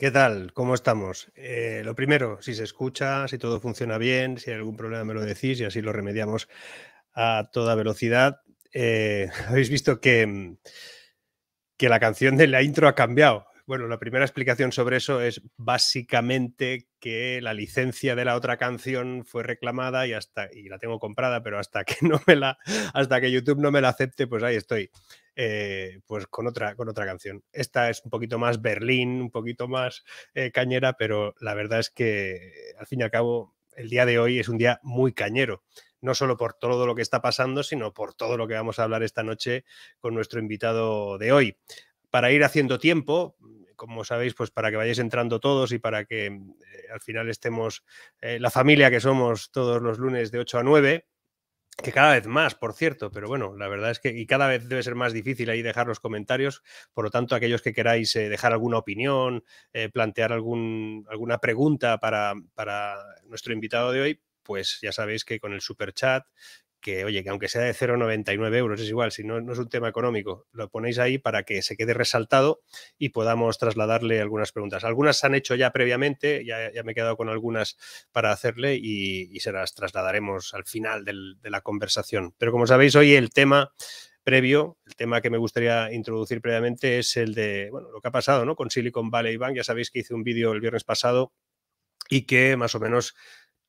¿Qué tal? ¿Cómo estamos? Eh, lo primero, si se escucha, si todo funciona bien, si hay algún problema me lo decís y así lo remediamos a toda velocidad. Eh, habéis visto que, mm, que la canción de la intro ha cambiado. Bueno, la primera explicación sobre eso es básicamente que la licencia de la otra canción fue reclamada y hasta y la tengo comprada, pero hasta que no me la hasta que YouTube no me la acepte, pues ahí estoy eh, pues con otra, con otra canción. Esta es un poquito más Berlín, un poquito más eh, cañera, pero la verdad es que al fin y al cabo el día de hoy es un día muy cañero, no solo por todo lo que está pasando, sino por todo lo que vamos a hablar esta noche con nuestro invitado de hoy. Para ir haciendo tiempo, como sabéis, pues para que vayáis entrando todos y para que eh, al final estemos la familia que somos todos los lunes de 8 a 9, que cada vez más, por cierto, pero bueno, la verdad es que y cada vez debe ser más difícil ahí dejar los comentarios, por lo tanto, aquellos que queráis eh, dejar alguna opinión, eh, plantear algún, alguna pregunta para, para nuestro invitado de hoy, pues ya sabéis que con el super chat que, oye, que aunque sea de 0,99 euros, es igual, si no, no, es un tema económico, lo ponéis ahí para que se quede resaltado y podamos trasladarle algunas preguntas. Algunas se han hecho ya previamente, ya, me he quedado con algunas para hacerle y, se las trasladaremos al final de la conversación. Pero como sabéis, hoy el tema previo, el tema que me gustaría introducir previamente es el de, bueno, lo que ha pasado, ¿no? Con Silicon Valley Bank, ya sabéis que hice un vídeo el viernes pasado y que más o menos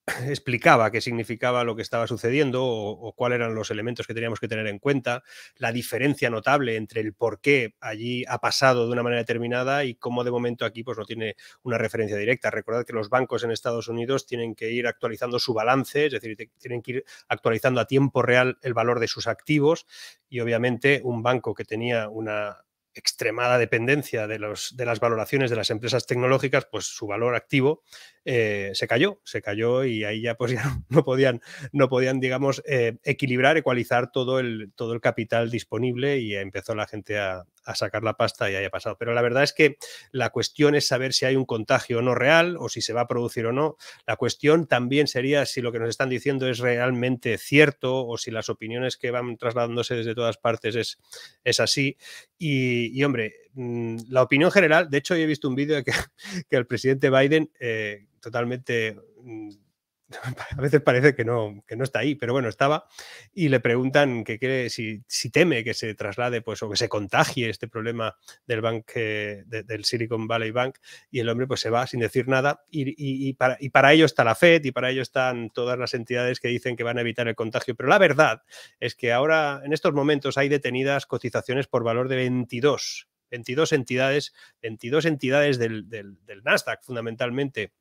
explicaba qué significaba lo que estaba sucediendo o, cuáles eran los elementos que teníamos que tener en cuenta, la diferencia notable entre el por qué allí ha pasado de una manera determinada y cómo de momento aquí pues, no tiene una referencia directa. Recordad que los bancos en Estados Unidos tienen que ir actualizando su balance, es decir, tienen que ir actualizando a tiempo real el valor de sus activos y obviamente un banco que tenía una extremada dependencia de, los, de las valoraciones de las empresas tecnológicas, pues su valor activo eh, se cayó, se cayó y ahí ya pues no, podían, no podían, digamos, eh, equilibrar, ecualizar todo el, todo el capital disponible y empezó la gente a, a sacar la pasta y haya pasado. Pero la verdad es que la cuestión es saber si hay un contagio o no real o si se va a producir o no. La cuestión también sería si lo que nos están diciendo es realmente cierto o si las opiniones que van trasladándose desde todas partes es, es así. Y, hombre, mm, la opinión general, de hecho, yo he visto un vídeo que, que el presidente Biden eh, totalmente mm, a veces parece que no, que no está ahí, pero bueno, estaba, y le preguntan que si, teme que se traslade pues, o que se contagie este problema del, bank, eh, del Silicon Valley Bank, y el hombre pues se va sin decir nada, y, para, ello está la FED y para ello están todas las entidades que dicen que van a evitar el contagio, pero la verdad es que ahora, en estos momentos, hay detenidas cotizaciones por valor de 22 22 entidades, 22 entidades del Nasdaq fundamentalmente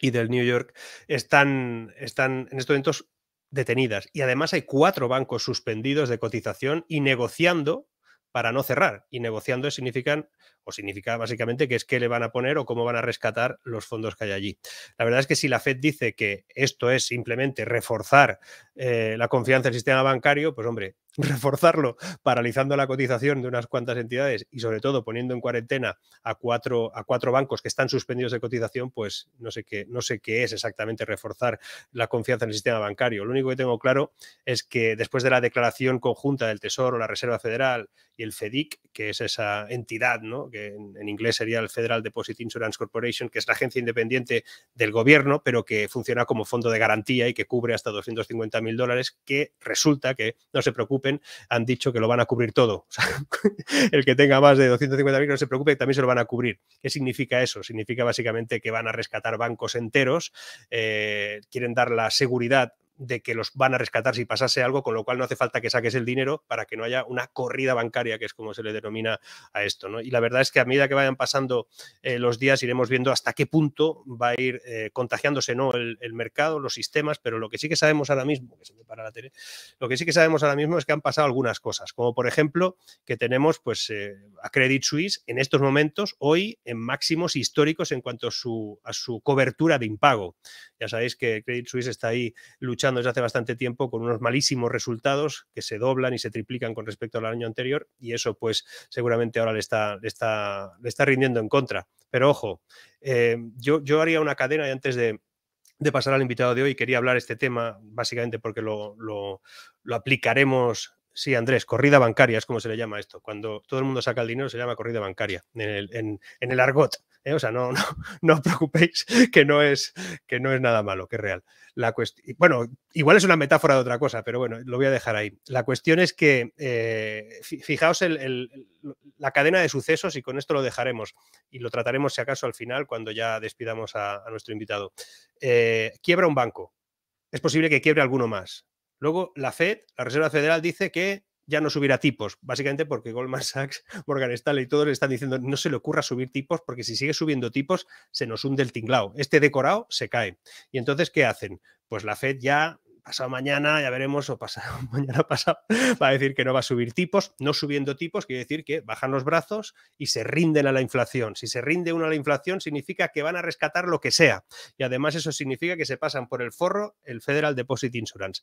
y del New York están, están en estos momentos detenidas. Y además hay cuatro bancos suspendidos de cotización y negociando para no cerrar. Y negociando significan o significa básicamente que es qué le van a poner o cómo van a rescatar los fondos que hay allí. La verdad es que si la Fed dice que esto es simplemente reforzar eh, la confianza en el sistema bancario, pues hombre, reforzarlo paralizando la cotización de unas cuantas entidades y sobre todo poniendo en cuarentena a cuatro, a cuatro bancos que están suspendidos de cotización, pues no sé, qué, no sé qué es exactamente reforzar la confianza en el sistema bancario. Lo único que tengo claro es que después de la declaración conjunta del Tesoro, la Reserva Federal y el FEDIC, que es esa entidad ¿no? que en, inglés sería el Federal Deposit Insurance Corporation, que es la agencia independiente del gobierno, pero que funciona como fondo de garantía y que cubre hasta 250 mil dólares, que resulta que, no se preocupen, han dicho que lo van a cubrir todo. el que tenga más de 250.000 mil, no se preocupe, también se lo van a cubrir. ¿Qué significa eso? Significa básicamente que van a rescatar bancos enteros, eh, quieren dar la seguridad de que los van a rescatar si pasase algo, con lo cual no hace falta que saques el dinero para que no haya una corrida bancaria, que es como se le denomina a esto. ¿no? Y la verdad es que a medida que vayan pasando eh, los días iremos viendo hasta qué punto va a ir eh, contagiándose ¿no? El, mercado, los sistemas, pero lo que sí que sabemos ahora mismo, que se para la tele, lo que sí que sabemos ahora mismo es que han pasado algunas cosas, como por ejemplo que tenemos pues, eh, a Credit Suisse en estos momentos, hoy, en máximos históricos en cuanto a a su cobertura de impago. Ya sabéis que Credit Suisse está ahí luchando desde hace bastante tiempo con unos malísimos resultados que se doblan y se triplican con respecto al año anterior y eso pues seguramente ahora le está, le está, le está rindiendo en contra. Pero ojo, eh, yo, yo haría una cadena y antes de, pasar al invitado de hoy, quería hablar este tema básicamente porque lo, lo, lo aplicaremos Sí, Andrés, corrida bancaria es como se le llama esto. Cuando todo el mundo saca el dinero se llama corrida bancaria en el, argot. ¿eh? O sea, no, no, os preocupéis que no, es, que no es nada malo, que es real. La bueno, igual es una metáfora de otra cosa, pero bueno, lo voy a dejar ahí. La cuestión es que, eh, fijaos la cadena de sucesos y con esto lo dejaremos y lo trataremos si acaso al final cuando ya despidamos a, nuestro invitado. Eh, quiebra un banco. Es posible que quiebre alguno más Luego, la Fed, la Reserva Federal, dice que ya no subirá tipos, básicamente porque Goldman Sachs, Morgan Stanley y todos le están diciendo no se le ocurra subir tipos porque si sigue subiendo tipos se nos hunde el tinglao. Este decorado se cae. ¿Y entonces qué hacen? Pues la Fed ya pasado mañana, ya veremos, o pasado mañana pasado, va a decir que no va a subir tipos. No subiendo tipos quiere decir que bajan los brazos y se rinden a la inflación. Si se rinde uno a la inflación, significa que van a rescatar lo que sea. Y además eso significa que se pasan por el forro el Federal Deposit Insurance.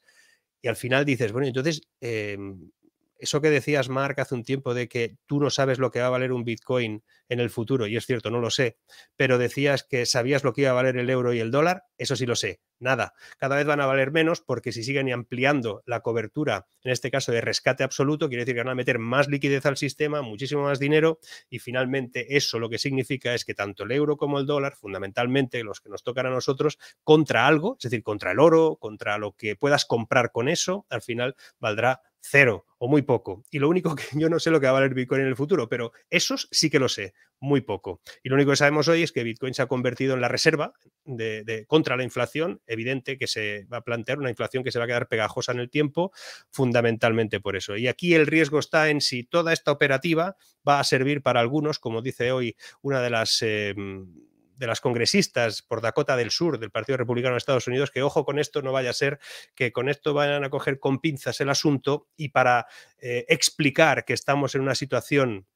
Y al final dices, bueno, entonces, em, eso que decías, Mark, hace un tiempo de que tú no sabes lo que va a valer un Bitcoin en el futuro, y es cierto, no lo sé, pero decías que sabías lo que iba a valer el euro y el dólar, eso sí lo sé, nada. Cada vez van a valer menos porque si siguen ampliando la cobertura, en este caso de rescate absoluto, quiere decir que van a meter más liquidez al sistema, muchísimo más dinero, y finalmente eso lo que significa es que tanto el euro como el dólar, fundamentalmente los que nos tocan a nosotros, contra algo, es decir, contra el oro, contra lo que puedas comprar con eso, al final valdrá cero o muy poco. Y lo único que yo no sé lo que va a valer Bitcoin en el futuro, pero esos sí que lo sé, muy poco. Y lo único que sabemos hoy es que Bitcoin se ha convertido en la reserva de, contra la inflación, evidente que se va a plantear una inflación que se va a quedar pegajosa en el tiempo, fundamentalmente por eso. Y aquí el riesgo está en si toda esta operativa va a servir para algunos, como dice hoy una de las... Em, de las congresistas por Dakota del Sur del Partido Republicano de Estados Unidos, que ojo con esto, no vaya a ser que con esto vayan a coger con pinzas el asunto y para eh, explicar que estamos en una situación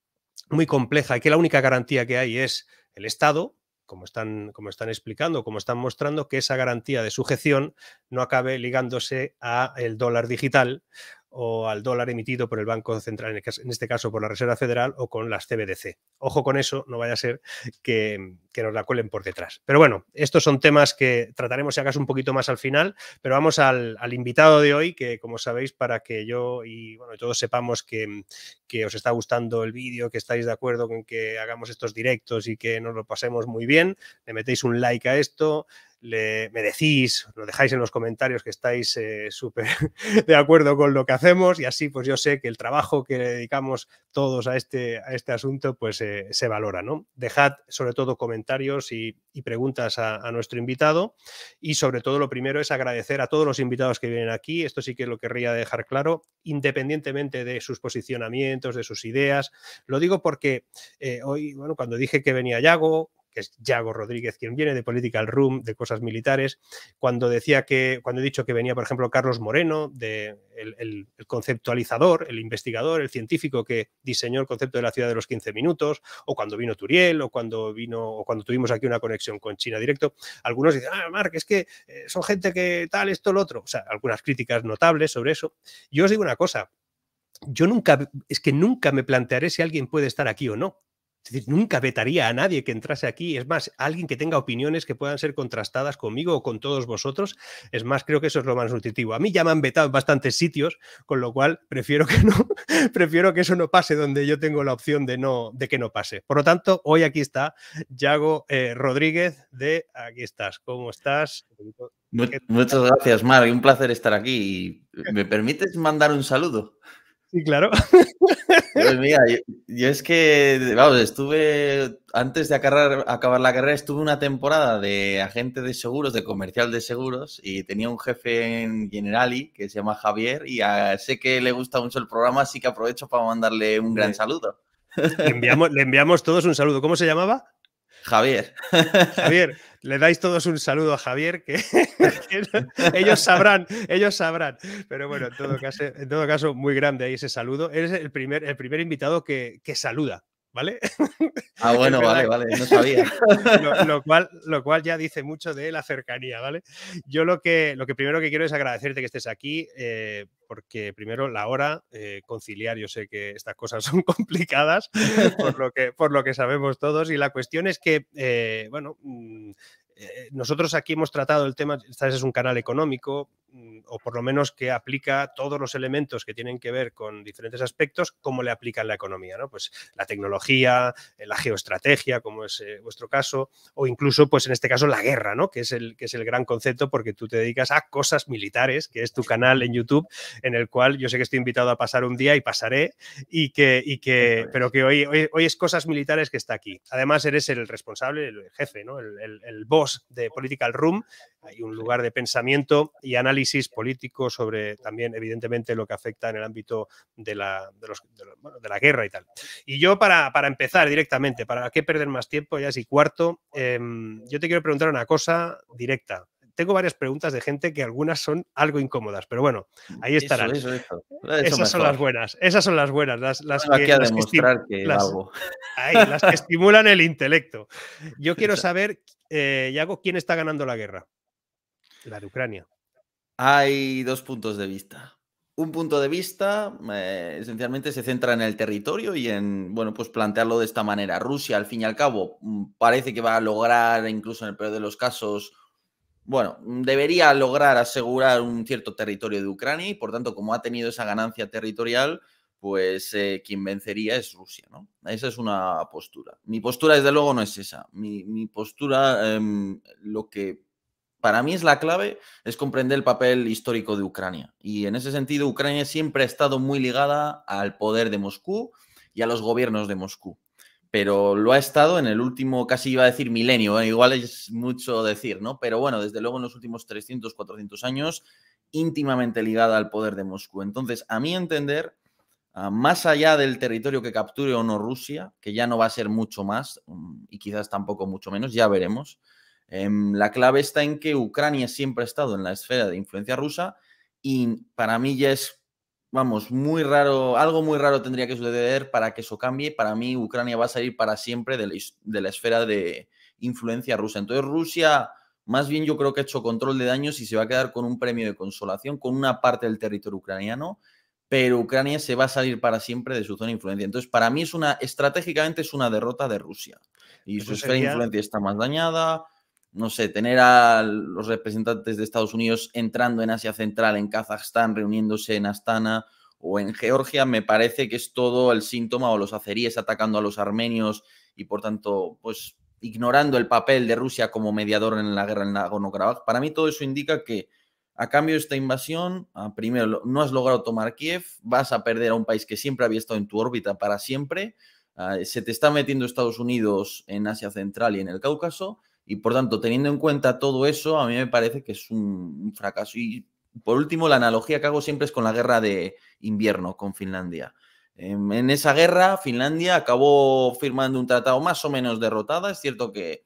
muy compleja y que la única garantía que hay es el Estado, como están, como están explicando, como están mostrando, que esa garantía de sujeción no acabe ligándose a el dólar digital o al dólar emitido por el Banco Central, en este caso por la Reserva Federal o con las CBDC. Ojo con eso, no vaya a ser que, nos la cuelen por detrás. Pero bueno, estos son temas que trataremos si acaso un poquito más al final, pero vamos al, invitado de hoy, que como sabéis, para que yo y todos sepamos que, que os está gustando el vídeo, que estáis de acuerdo con que hagamos estos directos y que nos lo pasemos muy bien, le metéis un like a esto, le, me decís, lo dejáis en los comentarios que estáis eh, súper de acuerdo con lo que hacemos y así pues yo sé que el trabajo que dedicamos todos a este, a este asunto pues eh, se valora, ¿no? Dejad sobre todo comentarios y, preguntas a, nuestro invitado y sobre todo lo primero es agradecer a todos los invitados que vienen aquí, esto sí que lo querría dejar claro, independientemente de sus posicionamientos, de sus ideas, lo digo porque eh, hoy, bueno, cuando dije que venía Yago, que es Yago Rodríguez quien viene, de Political Room, de cosas militares, cuando decía que, cuando he dicho que venía, por ejemplo, Carlos Moreno, de el, conceptualizador, el investigador, el científico que diseñó el concepto de la ciudad de los 15 minutos, o cuando vino Turiel, o cuando vino, o cuando tuvimos aquí una conexión con China directo, algunos dicen, ah, Marc, es que eh, son gente que tal, esto, lo otro. O sea, algunas críticas notables sobre eso. Yo os digo una cosa, yo nunca, es que nunca me plantearé si alguien puede estar aquí o no nunca vetaría a nadie que entrase aquí. Es más, alguien que tenga opiniones que puedan ser contrastadas conmigo o con todos vosotros. Es más, creo que eso es lo más nutritivo. A mí ya me han vetado en bastantes sitios, con lo cual prefiero que no, prefiero que eso no pase donde yo tengo la opción de no, de que no pase. Por lo tanto, hoy aquí está Yago eh, Rodríguez de aquí estás. ¿Cómo estás? Muchas gracias, Mar. Un placer estar aquí. ¿Me permites mandar un saludo? Sí, claro. Pues mira, yo, es que, vamos, estuve, antes de acabar, la carrera, estuve una temporada de agente de seguros, de comercial de seguros, y tenía un jefe en Generali que se llama Javier, y sé que le gusta mucho el programa, así que aprovecho para mandarle un gran saludo. enviamos, le enviamos todos un saludo. ¿Cómo se llamaba? Javier. Javier, le dais todos un saludo a Javier, que, ellos sabrán, ellos sabrán. Pero bueno, en todo caso, en todo caso muy grande ahí ese saludo. Eres el primer, el primer invitado que, que saluda. ¿vale? Ah, bueno, vale, vale, no sabía. Lo, cual, lo cual ya dice mucho de la cercanía, ¿vale? Yo lo que, lo que primero que quiero es agradecerte que estés aquí. Eh, porque primero la hora, eh, conciliar, yo sé que estas cosas son complicadas, por, lo que, por lo que sabemos todos, y la cuestión es que, eh, bueno, mm, eh, nosotros aquí hemos tratado el tema, vez es un canal económico, Mm, o por lo menos que aplica todos los elementos que tienen que ver con diferentes aspectos, cómo le aplican la economía, ¿no? Pues la tecnología, eh, la geoestrategia, como es eh, vuestro caso, o incluso, pues en este caso, la guerra, ¿no? Que es, el, que es el gran concepto porque tú te dedicas a cosas militares, que es tu canal en YouTube, en el cual yo sé que estoy invitado a pasar un día y pasaré, y que, y que pero que hoy, hoy, es cosas militares que está aquí. Además, eres el responsable, el jefe, el boss de Political Room, hay un lugar de pensamiento y análisis político sobre también, evidentemente, lo que afecta en el ámbito de la, de la guerra y tal. Y yo, para, empezar directamente, ¿para qué perder más tiempo? Ya si cuarto, em, yo te quiero preguntar una cosa directa. Tengo varias preguntas de gente que algunas son algo incómodas, pero bueno, ahí estarán. Esas son las buenas, esas son las buenas, las, las que, que estimulan el intelecto. Yo quiero saber, eh, Yago, quién está ganando la guerra. La de Ucrania. Hay dos puntos de vista. Un punto de vista eh, esencialmente se centra en el territorio y en, bueno, pues plantearlo de esta manera. Rusia, al fin y al cabo, mm, parece que va a lograr, incluso en el peor de los casos, bueno, mm, debería lograr asegurar un cierto territorio de Ucrania y, por tanto, como ha tenido esa ganancia territorial, pues eh, quien vencería es Rusia, ¿no? Esa es una postura. Mi postura, desde luego, no es esa. Mi, postura, em, lo que para mí es la clave, es comprender el papel histórico de Ucrania. Y en ese sentido, Ucrania siempre ha estado muy ligada al poder de Moscú y a los gobiernos de Moscú. Pero lo ha estado en el último, casi iba a decir milenio, eh, igual es mucho decir, ¿no? Pero bueno, desde luego en los últimos 300, 400 años, íntimamente ligada al poder de Moscú. Entonces, a mi entender, ah, más allá del territorio que capture o no Rusia, que ya no va a ser mucho más, mm, y quizás tampoco mucho menos, ya veremos, Em, la clave está en que Ucrania siempre ha estado en la esfera de influencia rusa y para mí ya es, vamos, muy raro, algo muy raro tendría que suceder para que eso cambie. Para mí Ucrania va a salir para siempre de la, esfera de influencia rusa. Entonces Rusia... Más bien yo creo que ha hecho control de daños y se va a quedar con un premio de consolación, con una parte del territorio ucraniano, pero Ucrania se va a salir para siempre de su zona de influencia. Entonces, para mí es una, estratégicamente es una derrota de Rusia. Y su esfera de influencia está más dañada, no sé, tener a los representantes de Estados Unidos entrando en Asia Central, en Kazajstán, reuniéndose en Astana o en Georgia, me parece que es todo el síntoma o los azeríes atacando a los armenios y por tanto, pues ignorando el papel de Rusia como mediador en la guerra en Nagorno-Karabaj. Para mí todo eso indica que a cambio de esta invasión, ah, primero, no has logrado tomar Kiev, vas a perder a un país que siempre había estado en tu órbita para siempre, ah, se te está metiendo Estados Unidos en Asia Central y en el Cáucaso, y por tanto, teniendo en cuenta todo eso, a mí me parece que es un, fracaso. Y por último, la analogía que hago siempre es con la guerra de invierno con Finlandia. Em, en esa guerra, Finlandia acabó firmando un tratado más o menos derrotada. Es cierto que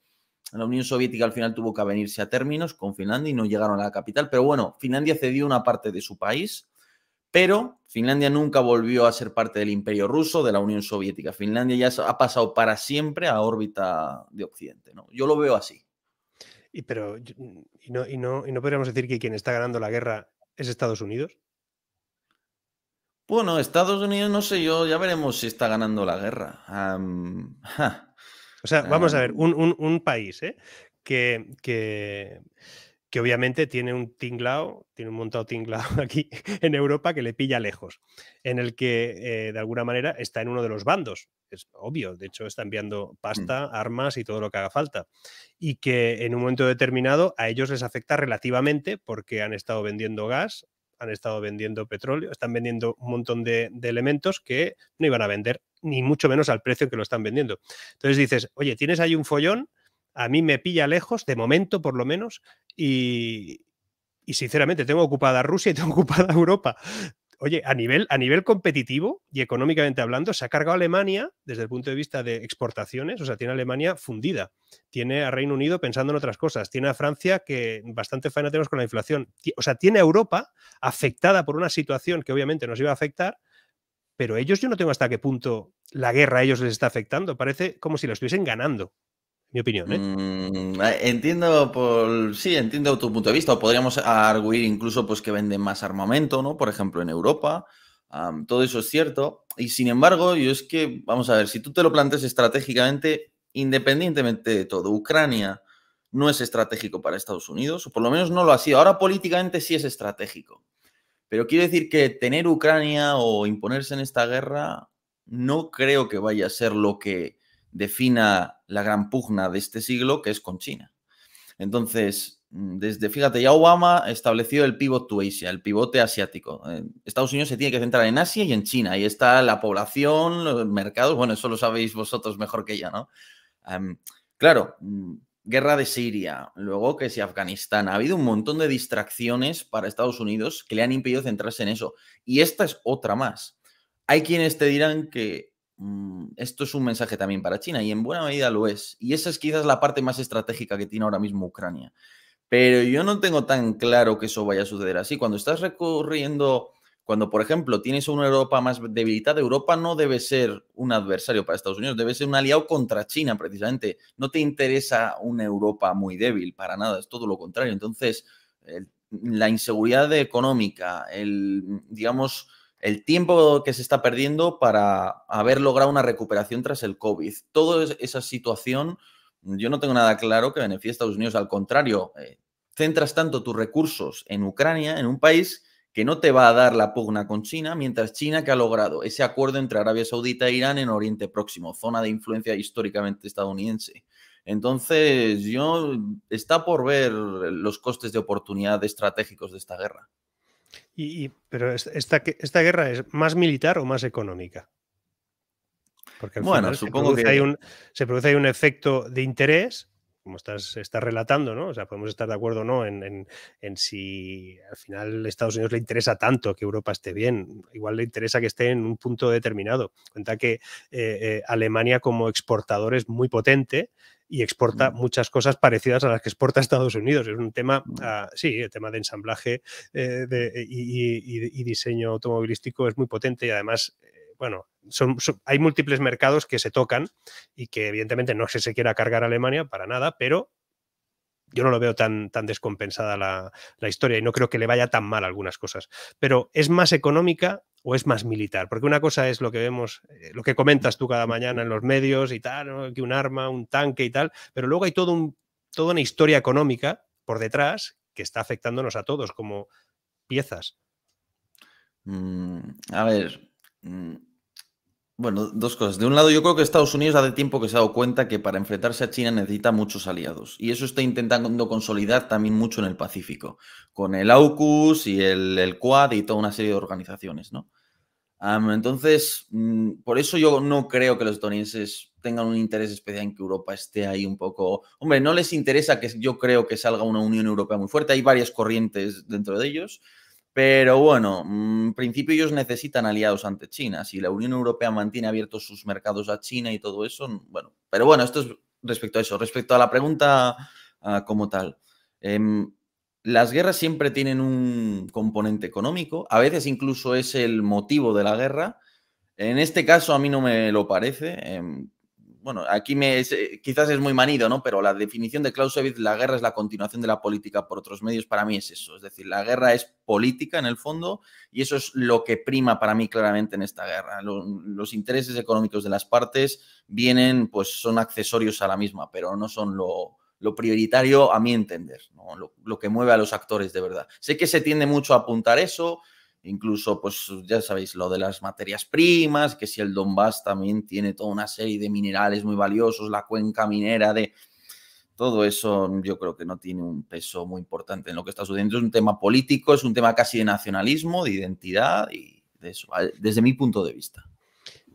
la Unión Soviética al final tuvo que venirse a términos con Finlandia y no llegaron a la capital, pero bueno, Finlandia cedió una parte de su país pero Finlandia nunca volvió a ser parte del imperio ruso, de la Unión Soviética. Finlandia ya ha pasado para siempre a órbita de Occidente. ¿no? Yo lo veo así. Y, pero, y no, y no, no podríamos decir que quien está ganando la guerra es Estados Unidos. Bueno, Estados Unidos, no sé yo, ya veremos si está ganando la guerra. O sea, vamos a ver, un, país ¿eh? que, que que obviamente tiene un tinglao, tiene un montado tinglao aquí en Europa que le pilla lejos, en el que eh, de alguna manera está en uno de los bandos, es obvio, de hecho está enviando mm. pasta, armas y todo lo que haga falta, y que en un momento determinado a ellos les afecta relativamente porque han estado vendiendo gas, han estado vendiendo petróleo, están vendiendo un montón de, de elementos que no iban a vender, ni mucho menos al precio que lo están vendiendo. Entonces dices, oye, tienes ahí un follón a mí me pilla lejos, de momento por lo menos, y, sinceramente tengo ocupada Rusia y tengo ocupada Europa. Oye, a nivel, a nivel competitivo y económicamente hablando, se ha cargado Alemania desde el punto de vista de exportaciones, o sea, tiene Alemania fundida, tiene a Reino Unido pensando en otras cosas, tiene a Francia que bastante faena tenemos con la inflación, o sea, tiene a Europa afectada por una situación que obviamente nos iba a afectar, pero ellos yo no tengo hasta qué punto la guerra a ellos les está afectando, parece como si la estuviesen ganando mi opinión. ¿eh? Mm, ¿eh? entiendo por sí, entiendo tu punto de vista. podríamos arguir incluso pues, que venden más armamento, ¿no? Por ejemplo, en Europa. todo eso es cierto. Y sin embargo, yo es que, vamos a ver, si tú te lo planteas estratégicamente, independientemente de todo, Ucrania no es estratégico para Estados Unidos, o por lo menos no lo ha sido. Ahora políticamente sí es estratégico. Pero quiero decir que tener Ucrania o imponerse en esta guerra no creo que vaya a ser lo que defina la gran pugna de este siglo, que es con China. Entonces, mm, desde, fíjate, ya Obama estableció el pivot to Asia, el pivote asiático. Eh, Estados Unidos se tiene que centrar en Asia y en China. Ahí está la población, los mercados, bueno, eso lo sabéis vosotros mejor que yo, ¿no? claro, mm, guerra de Siria, luego que si Afganistán, ha habido un montón de distracciones para Estados Unidos que le han impedido centrarse en eso. Y esta es otra más. Hay quienes te dirán que Mm, esto es un mensaje también para China y en buena medida lo es. Y esa es quizás la parte más estratégica que tiene ahora mismo Ucrania. Pero yo no tengo tan claro que eso vaya a suceder así. Cuando estás recorriendo, cuando por ejemplo tienes una Europa más debilitada, Europa no debe ser un adversario para Estados Unidos, debe ser un aliado contra China precisamente. No te interesa una Europa muy débil, para nada, es todo lo contrario. Entonces, la inseguridad económica, el, digamos, el tiempo que se está perdiendo para haber logrado una recuperación tras el COVID. Toda esa situación, yo no tengo nada claro que beneficie a Estados Unidos, al contrario, eh, centras tanto tus recursos en Ucrania, en un país que no te va a dar la pugna con China, mientras China que ha logrado ese acuerdo entre Arabia Saudita e Irán en Oriente Próximo, zona de influencia históricamente estadounidense. Entonces, yo está por ver los costes de oportunidad estratégicos de esta guerra. Y, pero esta, guerra es más militar o más económica? Porque al bueno, final supongo que... se produce ahí un efecto de interés como estás, estás relatando, ¿no? O sea, podemos estar de acuerdo o no en, si al final a Estados Unidos le interesa tanto que Europa esté bien, igual le interesa que esté en un punto determinado. Cuenta que eh, eh, Alemania como exportador es muy potente y exporta mm. muchas cosas parecidas a las que exporta Estados Unidos. Es un tema, ah, sí, el tema de ensamblaje eh, y, diseño automovilístico es muy potente y además bueno, hay múltiples mercados que se tocan y que evidentemente no se, se quiera cargar a Alemania para nada, pero yo no lo veo tan, tan descompensada la, historia y no creo que le vaya tan mal algunas cosas. Pero ¿es más económica o es más militar? Porque una cosa es lo que vemos, eh, lo que comentas tú cada mañana en los medios y tal, que un arma, un tanque y tal, pero luego hay todo toda una historia económica por detrás que está afectándonos a todos como piezas. Mm, a ver, Mm, bueno, dos cosas. De un lado, yo creo que Estados Unidos hace tiempo que se ha dado cuenta que para enfrentarse a China necesita muchos aliados. Y eso está intentando consolidar también mucho en el Pacífico, con el AUKUS y el, Quad y toda una serie de organizaciones, ¿no? entonces, mm, por eso yo no creo que los estadounidenses tengan un interés especial en que Europa esté ahí un poco. Hombre, no les interesa que yo creo que salga una Unión Europea muy fuerte. Hay varias corrientes dentro de ellos. Pero bueno, en mm, principio ellos necesitan aliados ante China. Si la Unión Europea mantiene abiertos sus mercados a China y todo eso, mm, bueno, pero bueno, esto es respecto a eso. Respecto a la pregunta ah, como tal, em, las guerras siempre tienen un componente económico, a veces incluso es el motivo de la guerra. En este caso a mí no me lo parece. Em, bueno, aquí me, eh, quizás es muy manido, ¿no? Pero la definición de Clausewitz, la guerra es la continuación de la política por otros medios, para mí es eso. Es decir, la guerra es política en el fondo y eso es lo que prima para mí claramente en esta guerra. Los, intereses económicos de las partes vienen, pues son accesorios a la misma, pero no son lo, prioritario a mi entender, lo, que mueve a los actores de verdad. Sé que se tiende mucho a apuntar eso, incluso, pues ya sabéis, lo de las materias primas, que si el Donbass también tiene toda una serie de minerales muy valiosos, la cuenca minera de... Todo eso mm, yo creo que no tiene un peso muy importante en lo que está sucediendo. Es un tema político, es un tema casi de nacionalismo, de identidad y de eso, desde mi punto de vista.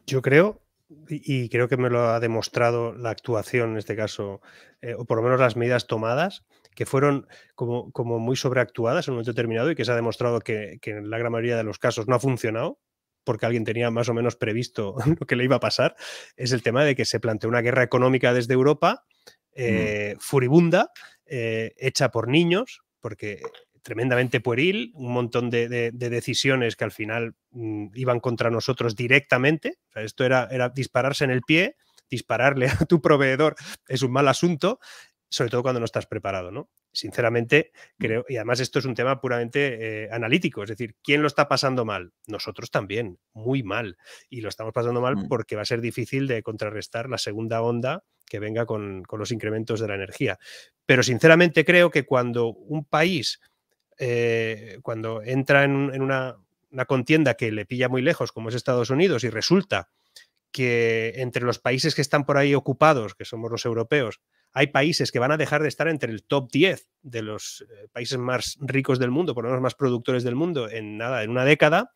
Yo creo, y creo que me lo ha demostrado la actuación en este caso, eh, o por lo menos las medidas tomadas, que fueron como, muy sobreactuadas en un momento determinado y que se ha demostrado que, en la gran mayoría de los casos no ha funcionado, porque alguien tenía más o menos previsto lo que le iba a pasar, es el tema de que se planteó una guerra económica desde Europa, mm. eh, furibunda, eh, hecha por niños, porque tremendamente pueril, un montón de, decisiones que al final mm, iban contra nosotros directamente. esto era dispararse en el pie dispararle a tu proveedor es un mal asunto sobre todo cuando no estás preparado, ¿no? Sinceramente, mm. creo, y además esto es un tema puramente eh, analítico, es decir, ¿quién lo está pasando mal? Nosotros también, muy mal, y lo estamos pasando mal mm. porque va a ser difícil de contrarrestar la segunda onda que venga con, los incrementos de la energía. Pero sinceramente creo que cuando un país, eh, cuando entra en, una, una contienda que le pilla muy lejos, como es Estados Unidos, y resulta que entre los países que están por ahí ocupados, que somos los europeos, hay países que van a dejar de estar entre el top 10 de los eh, países más ricos del mundo, por lo menos más productores del mundo, en nada, en una década,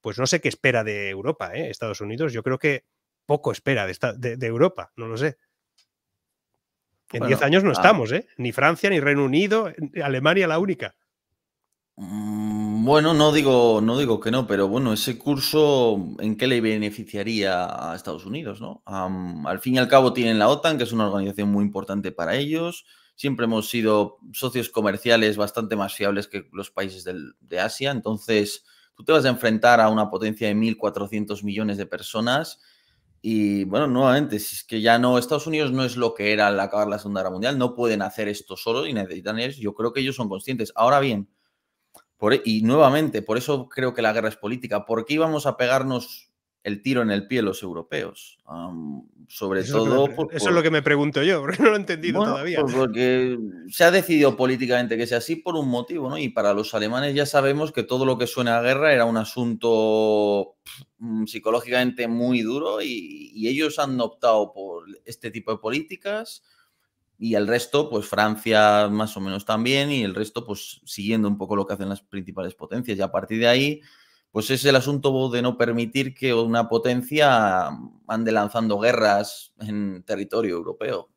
pues no sé qué espera de Europa, ¿eh? Estados Unidos. Yo creo que poco espera de, Europa, no lo sé. En 10 años no ah. estamos, ¿eh? Ni Francia, ni Reino Unido, eh, Alemania la única. Mm, bueno, no digo, no digo que no, pero bueno, ese curso, ¿en qué le beneficiaría a Estados Unidos? ¿no? al fin y al cabo tienen la OTAN, que es una organización muy importante para ellos. Siempre hemos sido socios comerciales bastante más fiables que los países de Asia. Entonces, tú te vas a enfrentar a una potencia de 1.400 millones de personas. Y bueno, nuevamente, si es que ya no, Estados Unidos no es lo que era al acabar la Segunda Guerra Mundial, no pueden hacer esto solo y necesitan ellos. Yo creo que ellos son conscientes. Ahora bien, e, y nuevamente, por eso creo que la guerra es política. ¿Por qué íbamos a pegarnos el tiro en el pie los europeos? sobre eso todo. eso es lo que me pregunto yo, porque no lo he entendido todavía. Pues porque se ha decidido políticamente que sea así por un motivo, ¿no? Y para los alemanes ya sabemos que todo lo que suena a guerra era un asunto mm, psicológicamente muy duro y ellos han optado por este tipo de políticas y el resto, pues Francia más o menos también, y el resto, pues siguiendo un poco lo que hacen las principales potencias. Y a partir de ahí, pues es el asunto de no permitir que una potencia ande lanzando guerras en territorio europeo.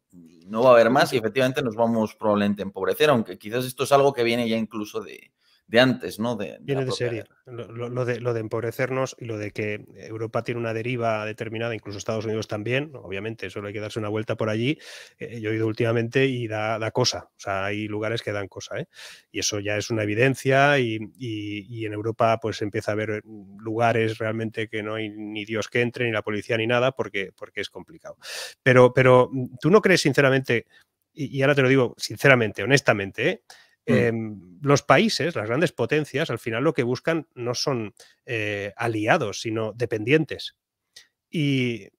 No va a haber más y efectivamente nos vamos probablemente a empobrecer, aunque quizás esto es algo que viene ya incluso de, de antes, ¿no? De, Viene de serie. Lo, de, empobrecernos y lo de que Europa tiene una deriva determinada, incluso Estados Unidos también, obviamente, solo hay que darse una vuelta por allí. Eh, yo he ido últimamente y da, cosa, o sea, hay lugares que dan cosa, ¿eh? Y eso ya es una evidencia y, en Europa pues empieza a haber lugares realmente que no hay ni Dios que entre, ni la policía, ni nada, porque, porque es complicado. Pero, pero mm, tú no crees, sinceramente, y, y ahora te lo digo sinceramente, honestamente, ¿eh? Mm. Em, los países, las grandes potencias, al final lo que buscan no son eh, aliados, sino dependientes. Y eh,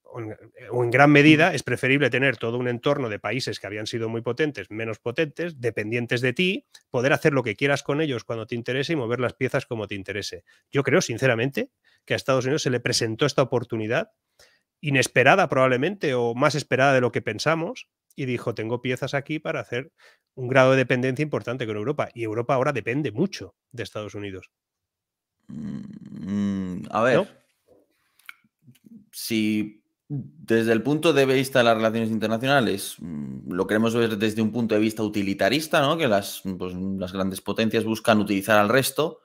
en gran medida mm. es preferible tener todo un entorno de países que habían sido muy potentes, menos potentes, dependientes de ti, poder hacer lo que quieras con ellos cuando te interese y mover las piezas como te interese. Yo creo, sinceramente, que a Estados Unidos se le presentó esta oportunidad, inesperada probablemente o más esperada de lo que pensamos, y dijo, tengo piezas aquí para hacer un grado de dependencia importante con Europa. Y Europa ahora depende mucho de Estados Unidos. Mm, a ver. Si desde el punto de vista de las relaciones internacionales mm, lo queremos ver desde un punto de vista utilitarista, ¿no? que las, pues, grandes potencias buscan utilizar al resto,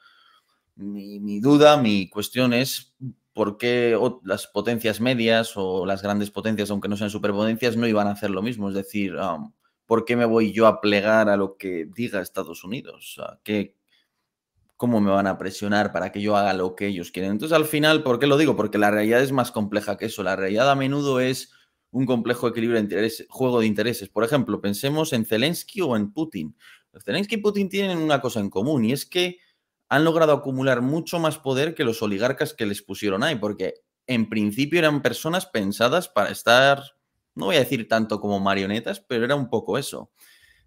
mi duda, mi cuestión es por qué las potencias medias o las grandes potencias, aunque no sean superpotencias, no iban a hacer lo mismo. Es decir, ¿por qué me voy yo a plegar a lo que diga Estados Unidos? ¿Cómo me van a presionar para que yo haga lo que ellos quieren? Entonces, al final, ¿por qué lo digo? Porque la realidad es más compleja que eso. La realidad a menudo es un complejo equilibrio de juego de intereses. Por ejemplo, pensemos en Zelensky o en Putin. Zelensky y Putin tienen una cosa en común y es que han logrado acumular mucho más poder que los oligarcas que les pusieron ahí, porque en principio eran personas pensadas para estar, no voy a decir tanto como marionetas, pero era un poco eso.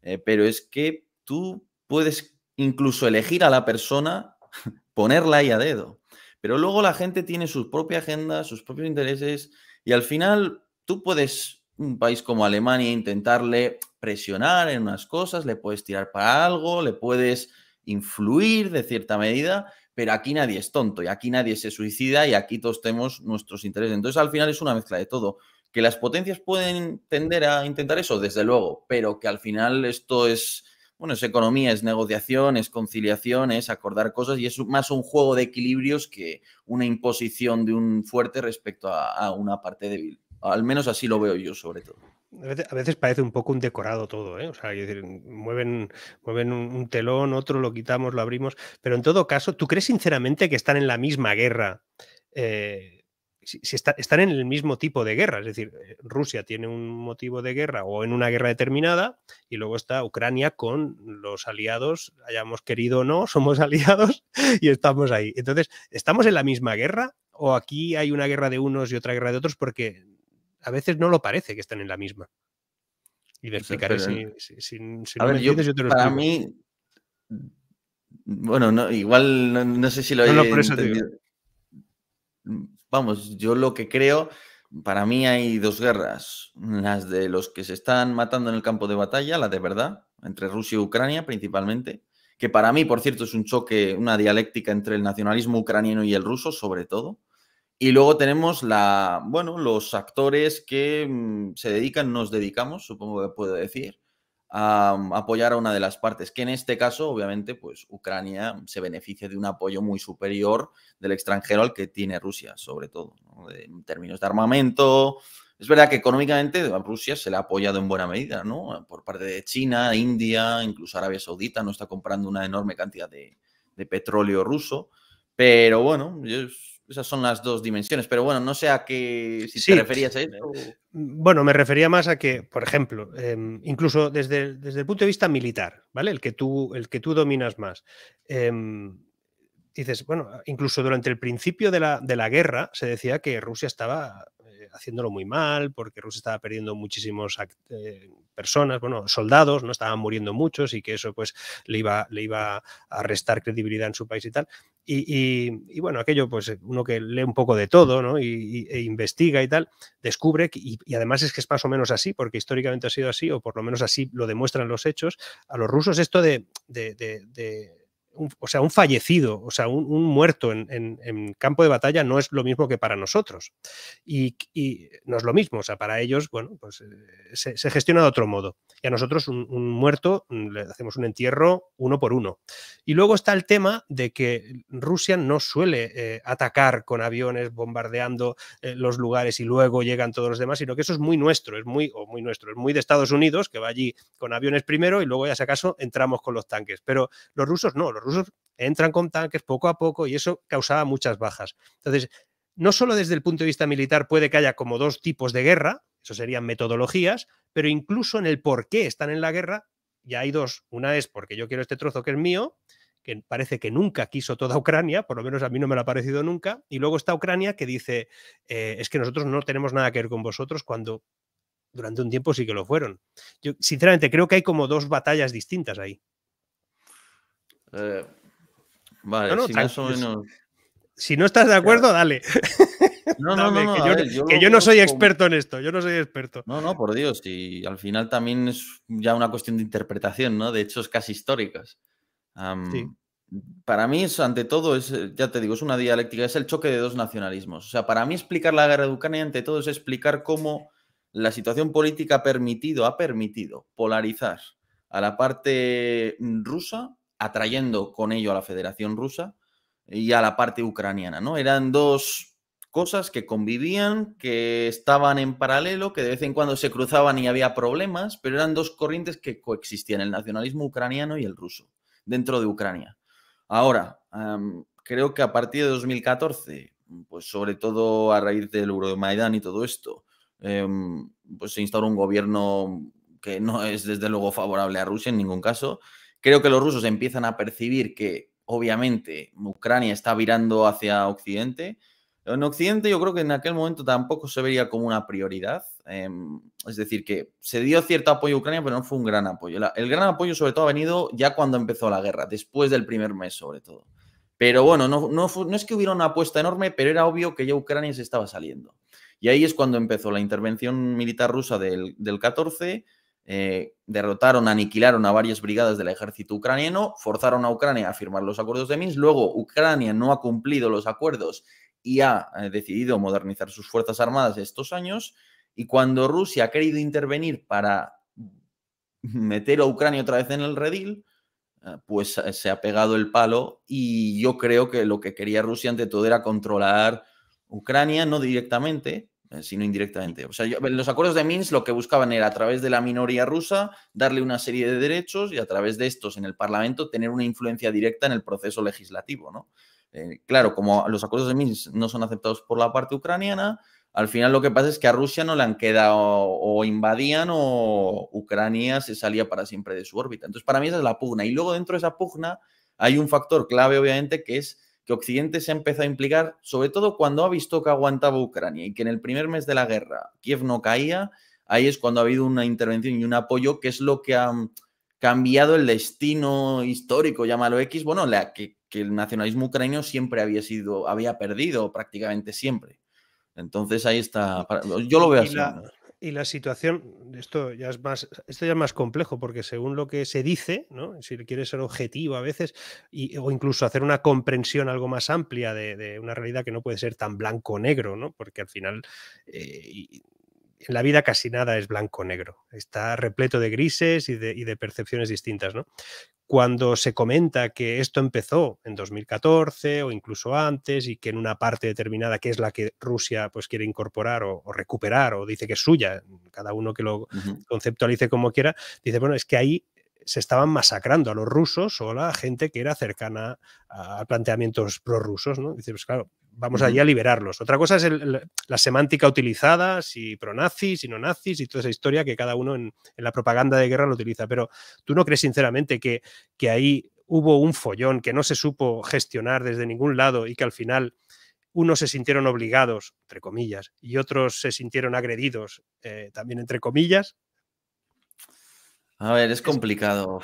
Eh, pero es que tú puedes incluso elegir a la persona, ponerla ahí a dedo. Pero luego la gente tiene su propia agenda, sus propios intereses, y al final tú puedes, un país como Alemania, intentarle presionar en unas cosas, le puedes tirar para algo, le puedes influir de cierta medida, pero aquí nadie es tonto y aquí nadie se suicida y aquí todos tenemos nuestros intereses. Entonces al final es una mezcla de todo. Que las potencias pueden tender a intentar eso, desde luego, pero que al final esto es, bueno, es economía, es negociación, es conciliación, es acordar cosas y es más un juego de equilibrios que una imposición de un fuerte respecto a, a una parte débil. Al menos así lo veo yo, sobre todo. A veces, parece un poco un decorado todo, ¿eh? O sea, decir, mueven, mueven un, telón, otro lo quitamos, lo abrimos. Pero en todo caso, ¿tú crees sinceramente que están en la misma guerra? Eh, si, están en el mismo tipo de guerra, es decir, eh, Rusia tiene un motivo de guerra o en una guerra determinada, y luego está Ucrania con los aliados, hayamos querido o no, somos aliados y estamos ahí. Entonces, ¿estamos en la misma guerra? ¿O aquí hay una guerra de unos y otra guerra de otros? Porque a veces no lo parece que están en la misma. Y me explicaré si, lo Para mí, bueno, no, igual no, sé si lo he Vamos, yo lo que creo, para mí hay dos guerras. Las de los que se están matando en el campo de batalla, la de verdad, entre Rusia y Ucrania principalmente, que para mí, por cierto, es un choque, una dialéctica entre el nacionalismo ucraniano y el ruso, sobre todo y luego tenemos la, bueno, los actores que mm, se dedican, nos dedicamos, supongo que puedo decir, a mm, apoyar a una de las partes, que en este caso, obviamente, pues Ucrania mm, se beneficia de un apoyo muy superior del extranjero al que tiene Rusia, sobre todo, en términos de armamento. Es verdad que económicamente a Rusia se le ha apoyado en buena medida, ¿no? Por parte de China, India, incluso Arabia Saudita no está comprando una enorme cantidad de, de petróleo ruso, pero bueno, es esas son las dos dimensiones, pero bueno, no sé a qué si te referías mm, Bueno, me refería más a que, por ejemplo, em, incluso desde, desde, el punto de vista militar, ¿vale? El que tú, el que tú dominas más. Em, dices, bueno, incluso durante el principio de la, de la guerra se decía que Rusia estaba haciéndolo muy mal, porque Rusia estaba perdiendo muchísimas eh, personas, bueno, soldados, no estaban muriendo muchos y que eso pues le iba, le iba a restar credibilidad en su país y tal. Y, bueno, aquello pues eh, uno que lee un poco de todo, ¿no? Y, e investiga y tal, descubre, y, además es que es más o menos así, porque históricamente ha sido así, o por lo menos así lo demuestran los hechos, a los rusos esto de o sea, un fallecido, o sea, un, muerto en, campo de batalla no es lo mismo que para nosotros. Y, no es lo mismo, o sea, para ellos, bueno, pues eh, se, gestiona de otro modo. Y a nosotros un, muerto mm, le hacemos un entierro uno por uno. Y luego está el tema de que Rusia no suele eh, atacar con aviones bombardeando eh, los lugares y luego llegan todos los demás, sino que eso es muy nuestro, es muy, o muy nuestro, es muy de Estados Unidos, que va allí con aviones primero y luego ya si acaso entramos con los tanques. Pero los rusos no, los rusos entran con tanques poco a poco y eso causaba muchas bajas. Entonces, no solo desde el punto de vista militar puede que haya como dos tipos de guerra, eso serían metodologías, pero incluso en el por qué están en la guerra, ya hay dos. Una es porque yo quiero este trozo que es mío, que parece que nunca quiso toda Ucrania, por lo menos a mí no me lo ha parecido nunca, y luego está Ucrania que dice, eh, es que nosotros no tenemos nada que ver con vosotros cuando durante un tiempo sí que lo fueron. Yo sinceramente creo que hay como dos batallas distintas ahí. Eh, vale, si no estás de acuerdo, dale. No, no, Que, yo, no soy experto en esto, yo no soy experto. No, no, por Dios. Y al final también es ya una cuestión de interpretación, ¿no? De hechos casi históricos. Para mí, ante todo, es, ya te digo, es una dialéctica, es el choque de dos nacionalismos. O sea, para mí explicar la guerra de Ucrania, ante todo, es explicar cómo la situación política ha permitido, ha permitido polarizar a la parte rusa atrayendo con ello a la Federación Rusa y a la parte ucraniana, ¿no? Eran dos cosas que convivían, que estaban en paralelo, que de vez en cuando se cruzaban y había problemas, pero eran dos corrientes que coexistían, el nacionalismo ucraniano y el ruso, dentro de Ucrania. Ahora, creo que a partir de 2014, pues sobre todo a raíz del Maidán y todo esto, em, pues se instauró un gobierno que no es desde luego favorable a Rusia en ningún caso, Creo que los rusos empiezan a percibir que obviamente Ucrania está virando hacia Occidente. En Occidente yo creo que en aquel momento tampoco se vería como una prioridad. Em, es decir, que se dio cierto apoyo a Ucrania, pero no fue un gran apoyo. el gran apoyo sobre todo ha venido ya cuando empezó la guerra, después del primer mes sobre todo. Pero bueno, no, no, no es que hubiera una apuesta enorme, pero era obvio que ya Ucrania se estaba saliendo. Y ahí es cuando empezó la intervención militar rusa del, del 14 eh, derrotaron, aniquilaron a varias brigadas del ejército ucraniano, forzaron a Ucrania a firmar los acuerdos de Minsk, luego Ucrania no ha cumplido los acuerdos y ha eh, decidido modernizar sus fuerzas armadas estos años, y cuando Rusia ha querido intervenir para meter a Ucrania otra vez en el redil, eh, pues se ha pegado el palo y yo creo que lo que quería Rusia ante todo era controlar Ucrania, no directamente, eh, sino indirectamente. O sea, los acuerdos de Minsk lo que buscaban era a través de la minoría rusa darle una serie de derechos y a través de estos en el Parlamento tener una influencia directa en el proceso legislativo. ¿no? Eh, claro, como los acuerdos de Minsk no son aceptados por la parte ucraniana, al final lo que pasa es que a Rusia no le han quedado o invadían o Ucrania se salía para siempre de su órbita. Entonces, para mí esa es la pugna. Y luego dentro de esa pugna hay un factor clave, obviamente, que es que Occidente se ha empezado a implicar, sobre todo cuando ha visto que aguantaba Ucrania y que en el primer mes de la guerra Kiev no caía, ahí es cuando ha habido una intervención y un apoyo, que es lo que ha mm, cambiado el destino histórico, llámalo X, bueno, que, el nacionalismo ucraniano siempre había sido, había perdido prácticamente siempre. Entonces ahí está, yo lo veo así. Y la situación, esto ya es más, esto ya es más complejo, porque según lo que se dice, ¿no? Si quieres ser objetivo a veces, o incluso hacer una comprensión algo más amplia de, una realidad que no puede ser tan blanco-negro, ¿no? Porque al final. Eh, en la vida casi nada es blanco-negro. Está repleto de grises y de, y de, percepciones distintas, ¿no? cuando se comenta que esto empezó en 2014 o incluso antes y que en una parte determinada, que es la que Rusia pues, quiere incorporar o, recuperar o dice que es suya, cada uno que lo conceptualice como quiera, dice, bueno, es que ahí se estaban masacrando a los rusos o a la gente que era cercana a planteamientos prorrusos, ¿no? Dice, pues claro, vamos allí a liberarlos. Otra cosa es la semántica utilizada, si pronazis, si no nazis y toda esa historia que cada uno en, la propaganda de guerra lo utiliza. Pero tú no crees sinceramente que, ahí hubo un follón que no se supo gestionar desde ningún lado y que al final unos se sintieron obligados, entre comillas, y otros se sintieron agredidos, eh, también entre comillas. A ver, es complicado.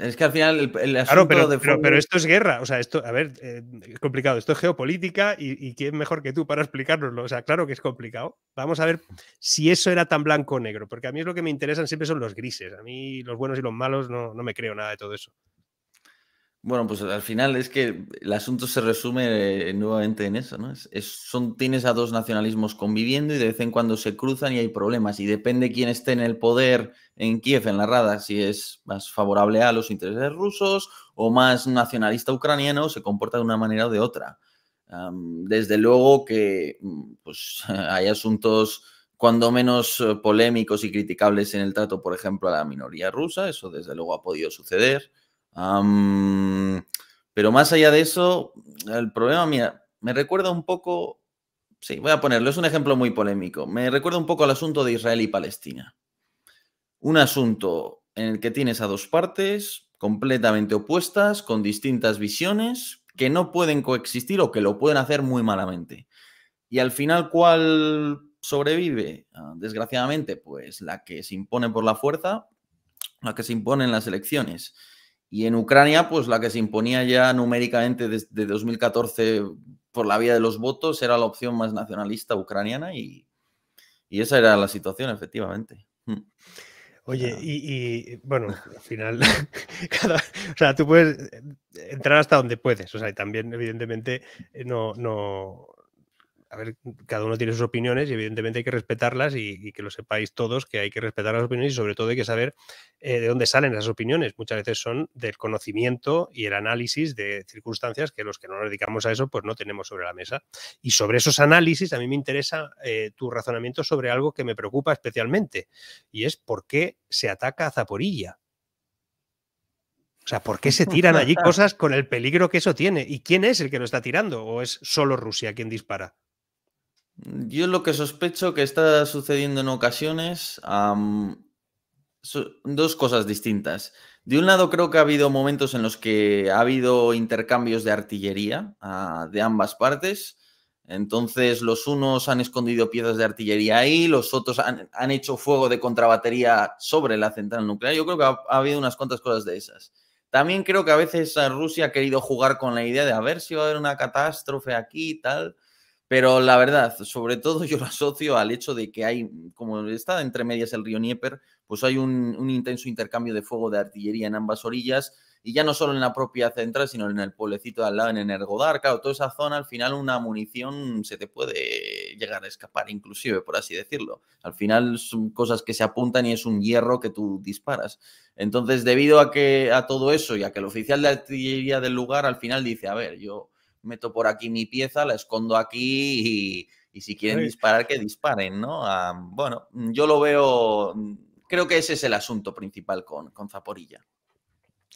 Es que al final el, asunto pero, de pero, esto es guerra, o sea, esto, a ver, eh, es complicado, esto es geopolítica y, quién mejor que tú para explicárnoslo, o sea, claro que es complicado. Vamos a ver si eso era tan blanco o negro, porque a mí es lo que me interesan siempre son los grises, a mí los buenos y los malos no, no me creo nada de todo eso. Bueno, pues al final es que el asunto se resume eh, nuevamente en eso, ¿no? Es, son, tienes a dos nacionalismos conviviendo y de vez en cuando se cruzan y hay problemas. Y depende quién esté en el poder en Kiev, en la Rada, si es más favorable a los intereses rusos o más nacionalista ucraniano, se comporta de una manera o de otra. desde luego que pues, hay asuntos cuando menos eh, polémicos y criticables en el trato, por ejemplo, a la minoría rusa, eso desde luego ha podido suceder pero más allá de eso, el problema, me recuerda un poco, sí, voy a ponerlo, es un ejemplo muy polémico, me recuerda un poco al asunto de Israel y Palestina. Un asunto en el que tienes a dos partes completamente opuestas, con distintas visiones, que no pueden coexistir o que lo pueden hacer muy malamente. Y al final, ¿cuál sobrevive? Ah, desgraciadamente, pues la que se impone por la fuerza, la que se impone en las elecciones. Y en Ucrania, pues la que se imponía ya numéricamente desde 2014 por la vía de los votos era la opción más nacionalista ucraniana y, esa era la situación, efectivamente. Hmm. Oye, ah. y, bueno, al final, o sea, tú puedes eh, entrar hasta donde puedes, o sea, y también, evidentemente, eh, no, no, a ver, cada uno tiene sus opiniones y evidentemente hay que respetarlas y, que lo sepáis todos que hay que respetar las opiniones y sobre todo hay que saber eh, de dónde salen esas opiniones. Muchas veces son del conocimiento y el análisis de circunstancias que los que no nos dedicamos a eso pues no tenemos sobre la mesa. Y sobre esos análisis a mí me interesa eh, tu razonamiento sobre algo que me preocupa especialmente y es por qué se ataca a Zaporilla. O sea, ¿por qué se tiran allí cosas con el peligro que eso tiene? ¿Y quién es el que lo está tirando? ¿O es solo Rusia quien dispara? Yo lo que sospecho que está sucediendo en ocasiones son dos cosas distintas. De un lado creo que ha habido momentos en los que ha habido intercambios de artillería ah, de ambas partes. Entonces los unos han escondido piezas de artillería ahí, los otros han, hecho fuego de contrabatería sobre la central nuclear. Yo creo que ha, ha habido unas cuantas cosas de esas. También creo que a veces eh, Rusia ha querido jugar con la idea de a ver si va a haber una catástrofe aquí y tal. Pero la verdad, sobre todo yo lo asocio al hecho de que hay, como está entre medias el río Nieper, pues hay un, intenso intercambio de fuego de artillería en ambas orillas, y ya no solo en la propia central, sino en el pueblecito de al lado, en Energodar, claro, toda esa zona, al final una munición se te puede llegar a escapar, inclusive, por así decirlo. Al final son cosas que se apuntan y es un hierro que tú disparas. Entonces, debido a que a todo eso y a que el oficial de artillería del lugar al final dice, a ver, yo meto por aquí mi pieza, la escondo aquí y, si quieren disparar, que disparen, ¿no? Ah, bueno, yo lo veo, mm, creo que ese es el asunto principal con Zaporilla.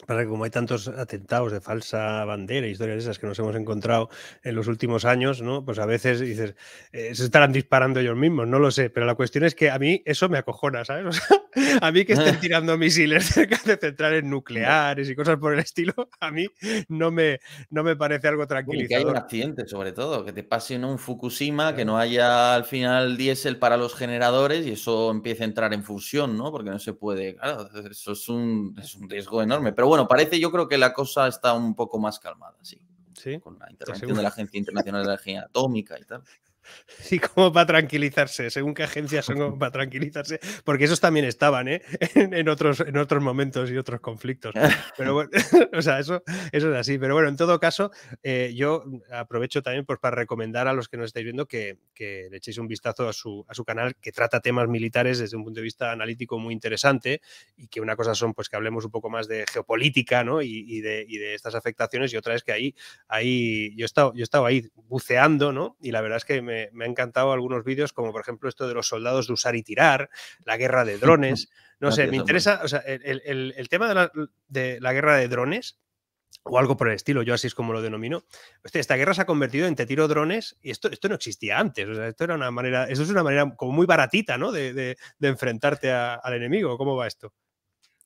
Para que como hay tantos atentados de falsa bandera, historias esas que nos hemos encontrado en los últimos años, ¿no? Pues a veces dices, eh, se estarán disparando ellos mismos, no lo sé, pero la cuestión es que a mí eso me acojona, ¿sabes? a mí que estén tirando misiles cerca de centrales nucleares y cosas por el estilo, a mí no me, no me parece algo tranquilizador. Y que haya un accidente, sobre todo, que te pase en un Fukushima, que no haya al final diésel para los generadores y eso empiece a entrar en fusión, ¿no? Porque no se puede, claro, eso es un, es un riesgo enorme, pero pero bueno, parece, yo creo que la cosa está un poco más calmada, sí. Sí. Con la intervención de la Agencia Internacional de Energía Atómica y tal. y como para tranquilizarse, según qué agencias son para tranquilizarse, porque esos también estaban ¿eh? en, otros, en otros momentos y otros conflictos. Pero bueno, o sea, eso, eso es así. Pero bueno, en todo caso, eh, yo aprovecho también pues, para recomendar a los que nos estáis viendo que, le echéis un vistazo a su, a su canal que trata temas militares desde un punto de vista analítico muy interesante y que una cosa son pues que hablemos un poco más de geopolítica y, de, estas afectaciones y otra es que ahí, yo, he estado, yo ahí buceando ¿no? y la verdad es que me me, han encantado algunos vídeos, como por ejemplo esto de los soldados de usar y tirar, la guerra de drones. No sé, me interesa, o sea, el, tema de la, guerra de drones o algo por el estilo, yo así es como lo denomino. esta guerra se ha convertido en te tiro drones y esto, esto no existía antes. O sea, esto era una manera, eso es una manera como muy baratita, ¿no? De, enfrentarte al enemigo. ¿Cómo va esto?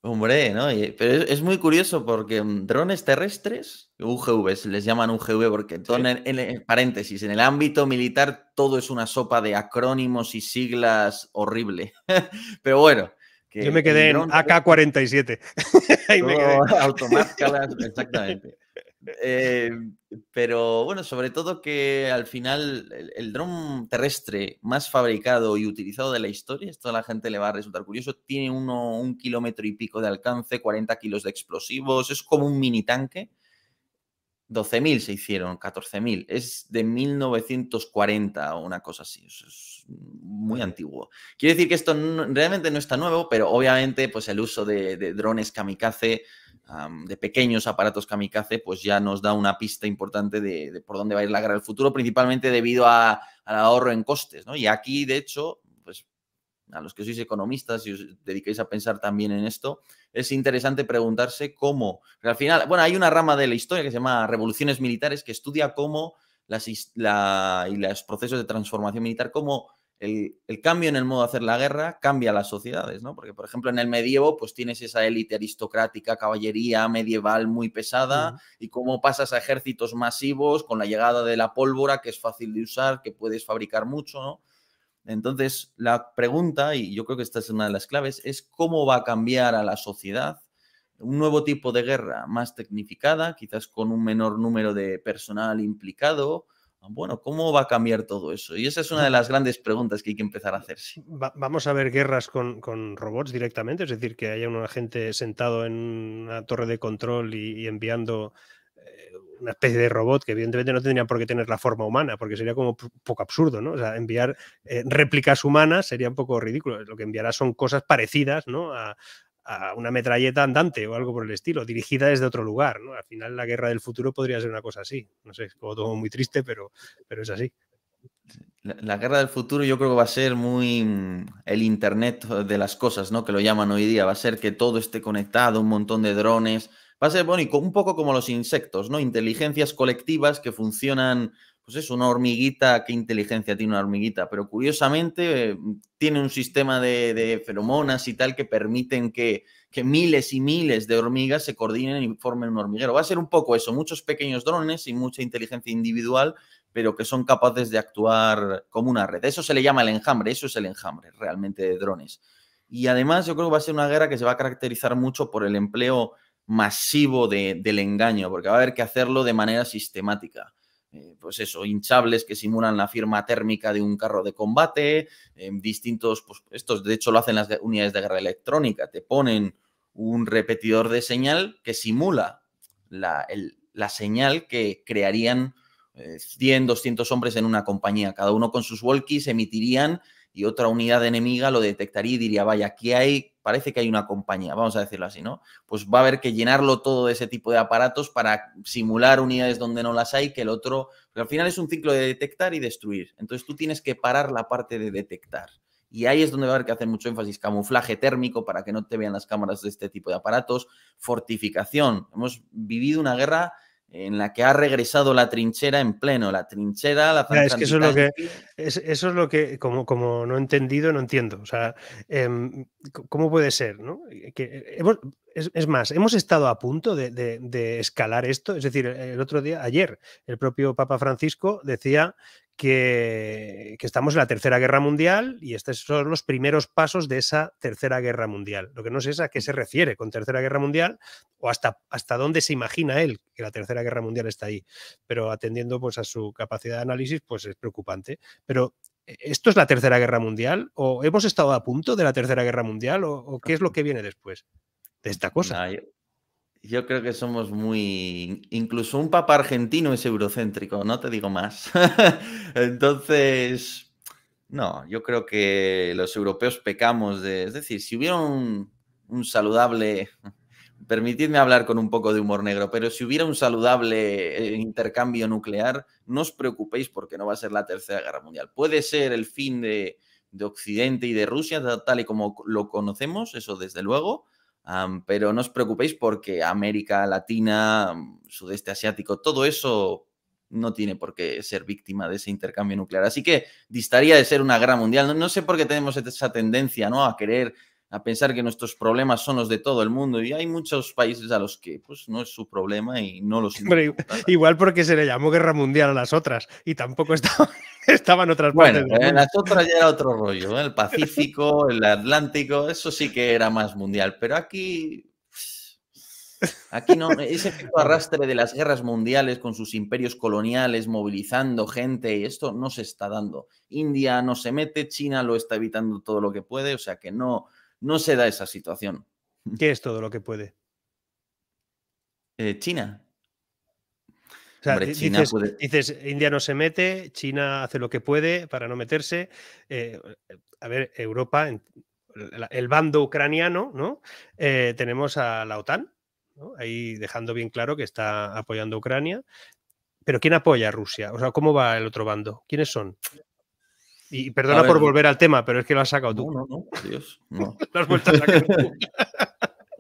Hombre, ¿no? pero es, muy curioso porque mm, drones terrestres, UGV, se les llaman UGV porque en, paréntesis, en el ámbito militar todo es una sopa de acrónimos y siglas horrible. pero bueno. Que Yo me quedé en AK-47. me exactamente. Eh, pero bueno, sobre todo que al final el, dron terrestre más fabricado y utilizado de la historia, esto a la gente le va a resultar curioso, tiene uno, un kilómetro y pico de alcance, 40 kilos de explosivos, es como un mini tanque. 12.000 se hicieron, 14.000. Es de 1940 o una cosa así. es muy antiguo. quiere decir que esto realmente no está nuevo, pero obviamente pues el uso de drones kamikaze de pequeños aparatos kamikaze, pues ya nos da una pista importante de, por dónde va a ir la guerra del futuro, principalmente debido a, al ahorro en costes. ¿no? Y aquí, de hecho, pues a los que sois economistas y os dediquéis a pensar también en esto, es interesante preguntarse cómo, al final, bueno, hay una rama de la historia que se llama revoluciones militares que estudia cómo las, la, y los procesos de transformación militar, cómo el, cambio en el modo de hacer la guerra cambia las sociedades, ¿no? Porque, por ejemplo, en el medievo, pues tienes esa élite aristocrática, caballería medieval muy pesada, y cómo pasas a ejércitos masivos con la llegada de la pólvora, que es fácil de usar, que puedes fabricar mucho, ¿no? Entonces, la pregunta, y yo creo que esta es una de las claves, es cómo va a cambiar a la sociedad un nuevo tipo de guerra más tecnificada, quizás con un menor número de personal implicado, bueno, ¿cómo va a cambiar todo eso? Y esa es una de las grandes preguntas que hay que empezar a hacer. vamos a ver guerras con, robots directamente, es decir, que haya un agente sentado en una torre de control y, enviando eh, una especie de robot que evidentemente no tendría por qué tener la forma humana, porque sería como poco absurdo, ¿no? O sea, enviar eh, réplicas humanas sería un poco ridículo. Lo que enviará son cosas parecidas, ¿no? a una metralleta andante o algo por el estilo, dirigida desde otro lugar. ¿no? Al final la guerra del futuro podría ser una cosa así. No sé, es como todo muy triste, pero, pero es así. La, guerra del futuro yo creo que va a ser muy mm, el Internet de las cosas, ¿no? Que lo llaman hoy día. Va a ser que todo esté conectado, un montón de drones. Va a ser, bueno, y un poco como los insectos, ¿no? Inteligencias colectivas que funcionan pues es una hormiguita, qué inteligencia tiene una hormiguita, pero curiosamente mm, tiene un sistema de, feromonas y tal que permiten que, miles y miles de hormigas se coordinen y formen un hormiguero. Va a ser un poco eso, muchos pequeños drones y mucha inteligencia individual, pero que son capaces de actuar como una red. Eso se le llama el enjambre, eso es el enjambre realmente de drones. Y además yo creo que va a ser una guerra que se va a caracterizar mucho por el empleo masivo del engaño, porque va a haber que hacerlo de manera sistemática. Eh, pues eso, hinchables que simulan la firma térmica de un carro de combate, em, distintos, pues estos de hecho lo hacen las unidades de guerra electrónica, te ponen un repetidor de señal que simula la, la señal que crearían 100, eh, 200 hombres en una compañía, cada uno con sus walkies emitirían y otra unidad enemiga lo detectaría y diría, vaya, aquí hay, parece que hay una compañía, vamos a decirlo así, ¿no? Pues va a haber que llenarlo todo de ese tipo de aparatos para simular unidades donde no las hay, que el otro, al final es un ciclo de detectar y destruir. Entonces tú tienes que parar la parte de detectar. Y ahí es donde va a haber que hacer mucho énfasis. Camuflaje térmico para que no te vean las cámaras de este tipo de aparatos. Fortificación. Hemos vivido una guerra en la que ha regresado la trinchera en pleno, la trinchera, la Es que eso es lo que, eso es lo que como, como no he entendido, no entiendo. O sea, em, ¿cómo puede ser? ¿no? Que es, más, hemos estado a punto de, de, escalar esto. Es decir, el otro día, ayer, el propio Papa Francisco decía que, estamos en la Tercera Guerra Mundial y estos son los primeros pasos de esa Tercera Guerra Mundial. Lo que no sé es a qué se refiere con Tercera Guerra Mundial o hasta, hasta dónde se imagina él que la Tercera Guerra Mundial está ahí. Pero atendiendo pues, a su capacidad de análisis, pues es preocupante. Pero ¿e-, ¿esto es la Tercera Guerra Mundial? ¿O hemos estado a punto de la Tercera Guerra Mundial? ¿O, qué es lo que viene después de esta cosa? Yo creo que somos muy. Incluso un papa argentino es eurocéntrico, no te digo más. Entonces, no, yo creo que los europeos pecamos de. Es decir, si hubiera un, saludable. Permitidme hablar con un poco de humor negro, pero si hubiera un saludable eh, intercambio nuclear, no os preocupéis porque no va a ser la Tercera Guerra Mundial. Puede ser el fin de Occidente y de Rusia, tal y como lo conocemos, eso desde luego, pero no os preocupéis porque América Latina, mm, sudeste asiático, todo eso no tiene por qué ser víctima de ese intercambio nuclear. Así que distaría de ser una guerra mundial. No, sé por qué tenemos esa tendencia ¿no? a querer a pensar que nuestros problemas son los de todo el mundo y hay muchos países a los que pues no es su problema y no los igual porque se le llamó guerra mundial a las otras y tampoco estaban otras bueno, partes. Eh, las otras ya era otro rollo, ¿eh? el Pacífico, el Atlántico, eso sí que era más mundial, pero aquí Aquí no, ese efecto arrastre de las guerras mundiales con sus imperios coloniales movilizando gente, y esto no se está dando. India no se mete, China lo está evitando todo lo que puede, o sea que no, no se da esa situación. ¿Qué es todo lo que puede? Eh, China. O sea, dices, dices, India no se mete, China hace lo que puede para no meterse. Eh, a ver, Europa, el, bando ucraniano, ¿no? Eh, tenemos a la OTAN, ahí dejando bien claro que está apoyando a Ucrania. Pero ¿quién apoya a Rusia? O sea, ¿cómo va el otro bando? ¿Quiénes son? Y perdona por volver al tema, pero es que lo has sacado tú. No, no, no, Dios, no. lo has vuelto a sacar tú.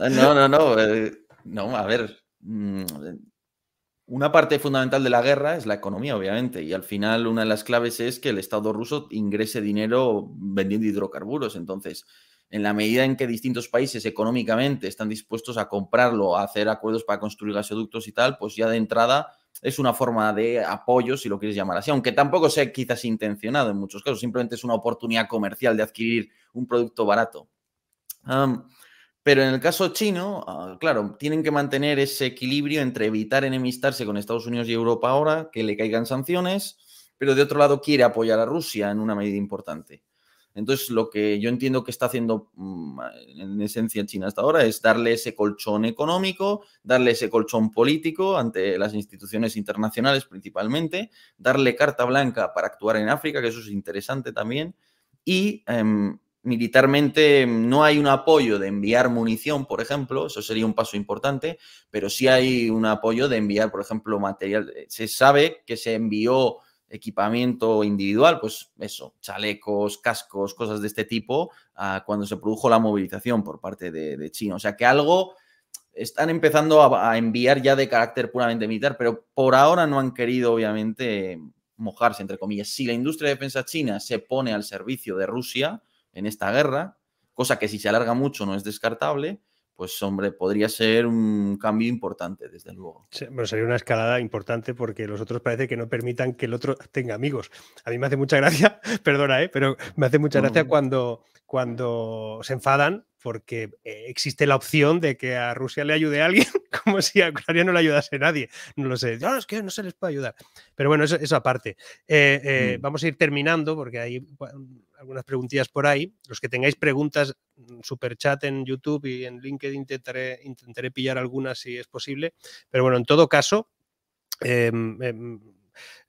Eh, no, no, no. Eh, no, a ver. Mm, una parte fundamental de la guerra es la economía, obviamente, y al final una de las claves es que el Estado ruso ingrese dinero vendiendo hidrocarburos. Entonces, en la medida en que distintos países económicamente están dispuestos a comprarlo, a hacer acuerdos para construir gasoductos y tal, pues ya de entrada es una forma de apoyo, si lo quieres llamar así, aunque tampoco sea quizás intencionado en muchos casos, simplemente es una oportunidad comercial de adquirir un producto barato. pero en el caso chino, ah, claro, tienen que mantener ese equilibrio entre evitar enemistarse con Estados Unidos y Europa ahora, que le caigan sanciones, pero de otro lado quiere apoyar a Rusia en una medida importante. Entonces, lo que yo entiendo que está haciendo mm, en esencia China hasta ahora es darle ese colchón económico, darle ese colchón político ante las instituciones internacionales principalmente, darle carta blanca para actuar en África, que eso es interesante también, y em, militarmente no hay un apoyo de enviar munición, por ejemplo, eso sería un paso importante, pero sí hay un apoyo de enviar, por ejemplo, material. Eh, se sabe que se envió equipamiento individual, pues eso, chalecos, cascos, cosas de este tipo, cuando se produjo la movilización por parte de, China. O sea que algo están empezando a, a, enviar ya de carácter puramente militar, pero por ahora no han querido, obviamente, mojarse, entre comillas. Si la industria de defensa china se pone al servicio de Rusia en esta guerra, cosa que si se alarga mucho no es descartable, pues hombre, podría ser un cambio importante, desde luego. bueno, sería una escalada importante porque los otros parece que no permitan que el otro tenga amigos. A mí me hace mucha gracia, perdona, ¿eh? pero me hace mucha gracia cuando, cuando se enfadan porque eh, existe la opción de que a Rusia le ayude a alguien, como si a Ucrania no le ayudase nadie. No lo sé. No, es que no se les puede ayudar. Pero bueno, eso, aparte. Eh, mm. Vamos a ir terminando porque hay algunas preguntillas por ahí. Los que tengáis preguntas, mm, super chat en YouTube y en LinkedIn intentaré, intentaré pillar algunas si es posible. Pero bueno, en todo caso, em, em,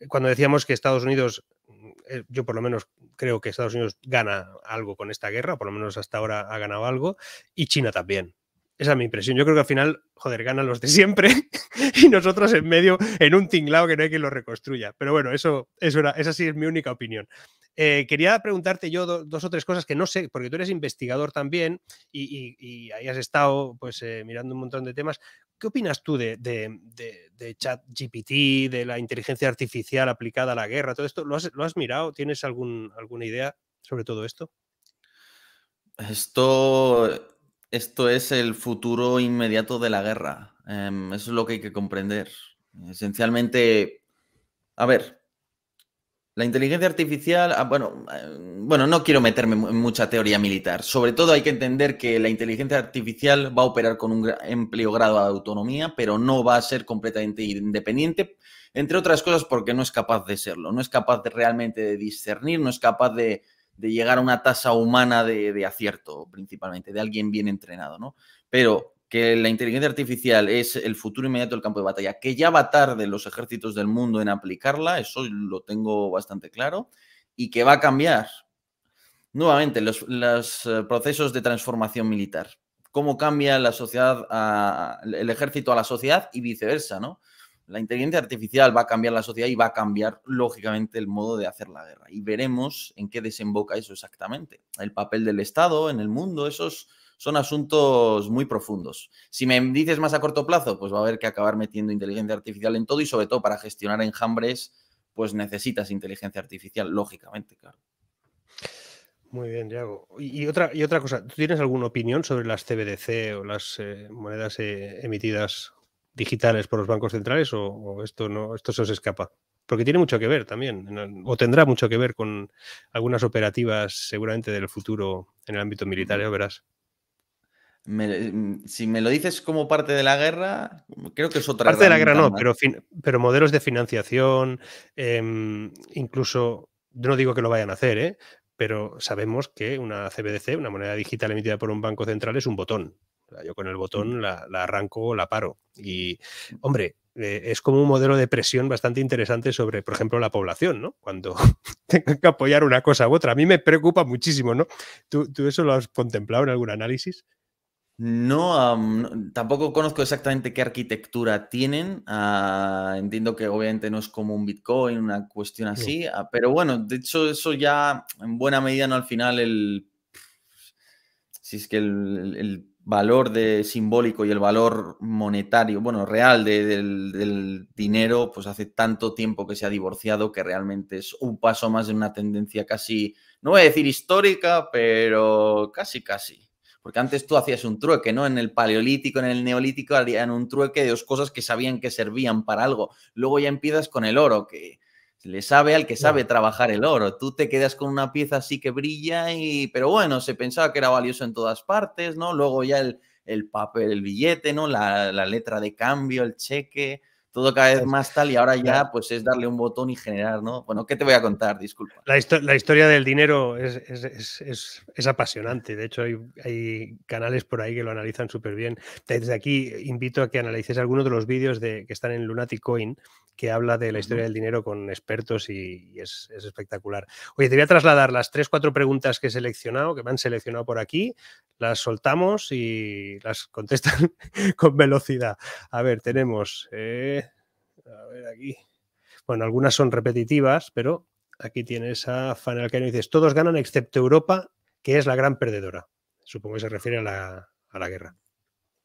cuando decíamos que Estados Unidos, mm, eh, yo por lo menos creo que Estados Unidos gana algo con esta guerra, por lo menos hasta ahora ha ganado algo, y China también. Esa es mi impresión. Yo creo que al final, joder, ganan los de siempre y nosotros en medio, en un tinglado que no hay quien lo reconstruya. Pero bueno, eso, eso era, esa sí es mi única opinión. Eh, quería preguntarte yo dos o tres cosas que no sé, porque tú eres investigador también y, ahí has estado pues eh, mirando un montón de temas. ¿Qué opinas tú de, chat GPT de ChatGPT, de la inteligencia artificial aplicada a la guerra, todo esto? ¿Lo has, mirado? ¿Tienes alguna idea sobre todo esto? Esto, esto es el futuro inmediato de la guerra. Em, eso es lo que hay que comprender. Esencialmente, a ver, la inteligencia artificial, ah, bueno, eh, bueno, no quiero meterme en mucha teoría militar. Sobre todo hay que entender que la inteligencia artificial va a operar con un amplio grado de autonomía, pero no va a ser completamente independiente, entre otras cosas porque no es capaz de serlo, no es capaz de realmente de discernir, no es capaz de, llegar a una tasa humana de, de, acierto, principalmente, de alguien bien entrenado, ¿no? Pero que la inteligencia artificial es el futuro inmediato del campo de batalla, que ya va tarde los ejércitos del mundo en aplicarla, eso lo tengo bastante claro, y que va a cambiar nuevamente los, eh, procesos de transformación militar. Cómo cambia la sociedad, el ejército a la sociedad y viceversa, ¿no? La inteligencia artificial va a cambiar la sociedad y va a cambiar, lógicamente, el modo de hacer la guerra. Y veremos en qué desemboca eso exactamente. El papel del Estado en el mundo, esos son asuntos muy profundos. Si me dices más a corto plazo, pues va a haber que acabar metiendo inteligencia artificial en todo y sobre todo para gestionar enjambres, pues necesitas inteligencia artificial, lógicamente, claro. Muy bien, Diego. Y otra, y otra cosa, ¿tú tienes alguna opinión sobre las CBDC o las eh, monedas eh, emitidas digitales por los bancos centrales o, esto no, esto se os escapa? Porque tiene mucho que ver también, o tendrá mucho que ver con algunas operativas seguramente del futuro en el ámbito militar, ya verás. Mm, si me lo dices como parte de la guerra, creo que es otra. Parte de la guerra no, pero, modelos de financiación, em, incluso, yo no digo que lo vayan a hacer, ¿eh? pero sabemos que una CBDC, una moneda digital emitida por un banco central, es un botón. Yo con el mm. botón la, arranco o la paro. Y, hombre, eh, es como un modelo de presión bastante interesante sobre, por ejemplo, la población, ¿no? Cuando tengan que apoyar una cosa u otra. A mí me preocupa muchísimo, ¿no? ¿Tú, tú eso lo has contemplado en algún análisis? No, tampoco conozco exactamente qué arquitectura tienen. Ah, entiendo que obviamente no es como un Bitcoin, una cuestión así, ah, pero bueno, de hecho eso ya en buena medida no al final el... Si es que el, valor de, simbólico y el valor monetario, bueno, real del, dinero, pues hace tanto tiempo que se ha divorciado que realmente es un paso más de una tendencia casi, no voy a decir histórica, pero casi, casi. Porque antes tú hacías un trueque, ¿no? En el paleolítico, en el neolítico, harían un trueque de dos cosas que sabían que servían para algo. Luego ya empiezas con el oro, que le sabe al que sabe trabajar el oro. Tú te quedas con una pieza así que brilla y... Pero bueno, se pensaba que era valioso en todas partes, ¿no? Luego ya el, papel, el billete, ¿no? La, la letra de cambio, el cheque todo cada vez más tal y ahora ya pues es darle un botón y generar, ¿no? Bueno, ¿qué te voy a contar? Disculpa. La, historia del dinero es, apasionante, de hecho hay, canales por ahí que lo analizan súper bien. Desde aquí invito a que analices algunos de los vídeos de, que están en Lunatic Coin, que habla de la historia del dinero con expertos y, es, espectacular. Oye, te voy a trasladar las tres, cuatro preguntas que he seleccionado, que me han seleccionado por aquí, las soltamos y las contestan con velocidad. A ver, tenemos, eh, a ver aquí. Bueno, algunas son repetitivas, pero aquí tiene esa Fanal que dices, todos ganan excepto Europa, que es la gran perdedora. Supongo que se refiere a la, guerra.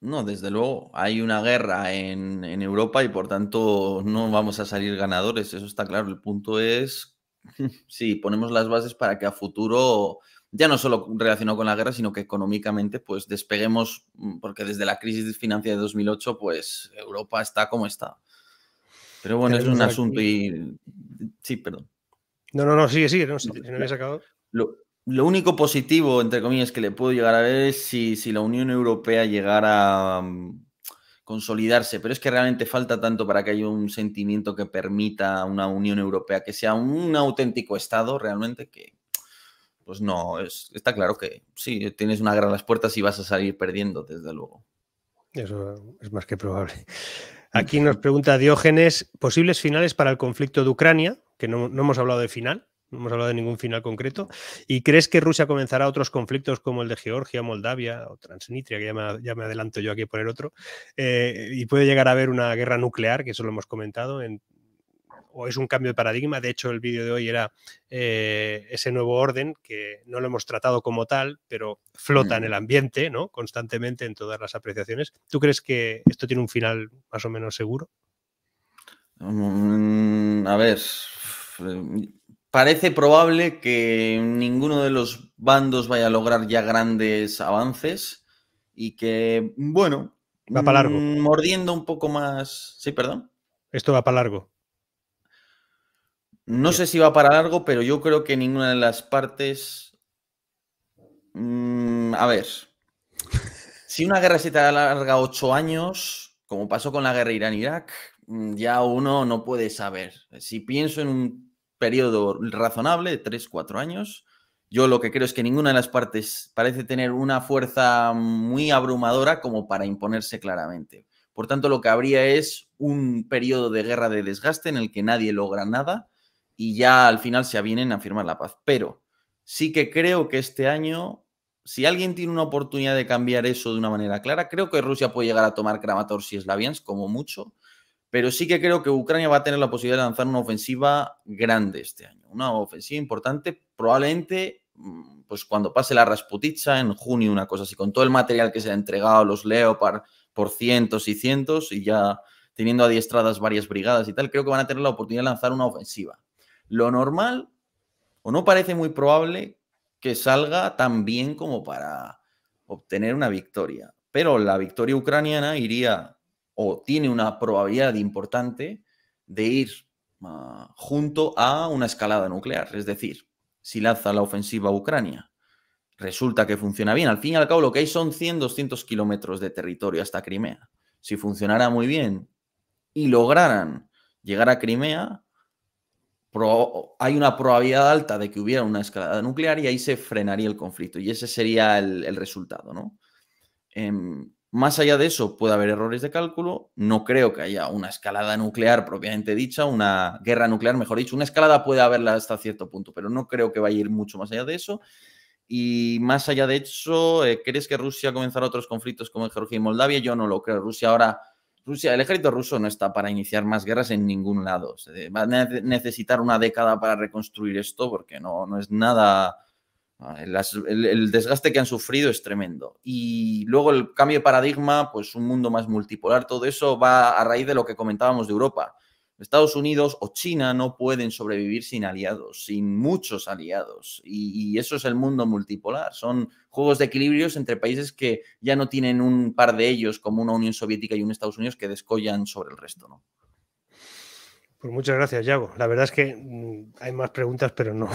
No, desde luego, hay una guerra en, Europa y por tanto no vamos a salir ganadores, eso está claro. El punto es sí, ponemos las bases para que a futuro, ya no solo relacionado con la guerra, sino que económicamente pues despeguemos, porque desde la crisis financiera de 2008 pues Europa está como está. Pero bueno, es un asunto y... Sí, perdón. No, no, no, sigue, sigue, no, no Lo, único positivo, entre comillas, que le puedo llegar a ver es si, la Unión Europea llegara a mm, consolidarse, pero es que realmente falta tanto para que haya un sentimiento que permita una Unión Europea que sea un auténtico Estado realmente que, pues no, está claro que sí, tienes una gran las puertas y vas a salir perdiendo, desde luego. Eso es más que probable. Aquí nos pregunta Diógenes, posibles finales para el conflicto de Ucrania, que no, hemos hablado de final, no hemos hablado de ningún final concreto. ¿Y crees que Rusia comenzará otros conflictos como el de Georgia, Moldavia o Transnistria, que ya me, adelanto yo aquí a poner otro? Eh, y puede llegar a haber una guerra nuclear, que eso lo hemos comentado, en, o es un cambio de paradigma. De hecho, el vídeo de hoy era eh, ese nuevo orden que no lo hemos tratado como tal, pero flota en el mm. ambiente, ¿no? Constantemente en todas las apreciaciones. ¿Tú crees que esto tiene un final más o menos seguro? Mm, a ver, mm, parece probable que ninguno de los bandos vaya a lograr ya grandes avances y que, bueno, va para largo. Mordiendo un poco más. Sí, perdón. Esto va para largo. No sé si va para largo, pero yo creo que ninguna de las partes. Mm, a ver. Si una guerra se te alarga ocho años, como pasó con la guerra Irán-Irak, mm, ya uno no puede saber. Si pienso en un periodo razonable de tres, cuatro años, yo lo que creo es que ninguna de las partes parece tener una fuerza muy abrumadora como para imponerse claramente. Por tanto, lo que habría es un periodo de guerra de desgaste en el que nadie logra nada y ya al final se avienen a firmar la paz. Pero sí que creo que este año, si alguien tiene una oportunidad de cambiar eso de una manera clara, creo que Rusia puede llegar a tomar Kramatorsk y Slaviansk como mucho, pero sí que creo que Ucrania va a tener la posibilidad de lanzar una ofensiva grande este año, una ofensiva importante, probablemente mm, pues cuando pase la Rasputitsa en junio, una cosa así, con todo el material que se ha entregado, los Leopard por cientos y cientos y ya teniendo adiestradas varias brigadas y tal, creo que van a tener la oportunidad de lanzar una ofensiva lo normal, o no parece muy probable, que salga tan bien como para obtener una victoria. Pero la victoria ucraniana iría, o tiene una probabilidad importante de ir ah, junto a una escalada nuclear. Es decir, si lanza la ofensiva a Ucrania, resulta que funciona bien. Al fin y al cabo, lo que hay son 100, 200 kilómetros de territorio hasta Crimea. Si funcionara muy bien y lograran llegar a Crimea, hay una probabilidad alta de que hubiera una escalada nuclear y ahí se frenaría el conflicto. Y ese sería el, resultado, ¿no? Em, más allá de eso, puede haber errores de cálculo. No creo que haya una escalada nuclear propiamente dicha, una guerra nuclear, mejor dicho. Una escalada puede haberla hasta cierto punto, pero no creo que vaya a ir mucho más allá de eso. Y más allá de eso, eh, ¿crees que Rusia comenzará otros conflictos como en Georgia y Moldavia? Yo no lo creo. Rusia ahora Rusia, el ejército ruso no está para iniciar más guerras en ningún lado. va a necesitar una década para reconstruir esto porque no, es nada... Ah, el, desgaste que han sufrido es tremendo. Y luego el cambio de paradigma, pues un mundo más multipolar, todo eso va a raíz de lo que comentábamos de Europa. Estados Unidos o China no pueden sobrevivir sin aliados, sin muchos aliados. Y, eso es el mundo multipolar. Son juegos de equilibrios entre países que ya no tienen un par de ellos, como una Unión Soviética y un Estados Unidos, que descollan sobre el resto. ¿no? Pues muchas gracias, Yago. La verdad es que mm, hay más preguntas, pero no,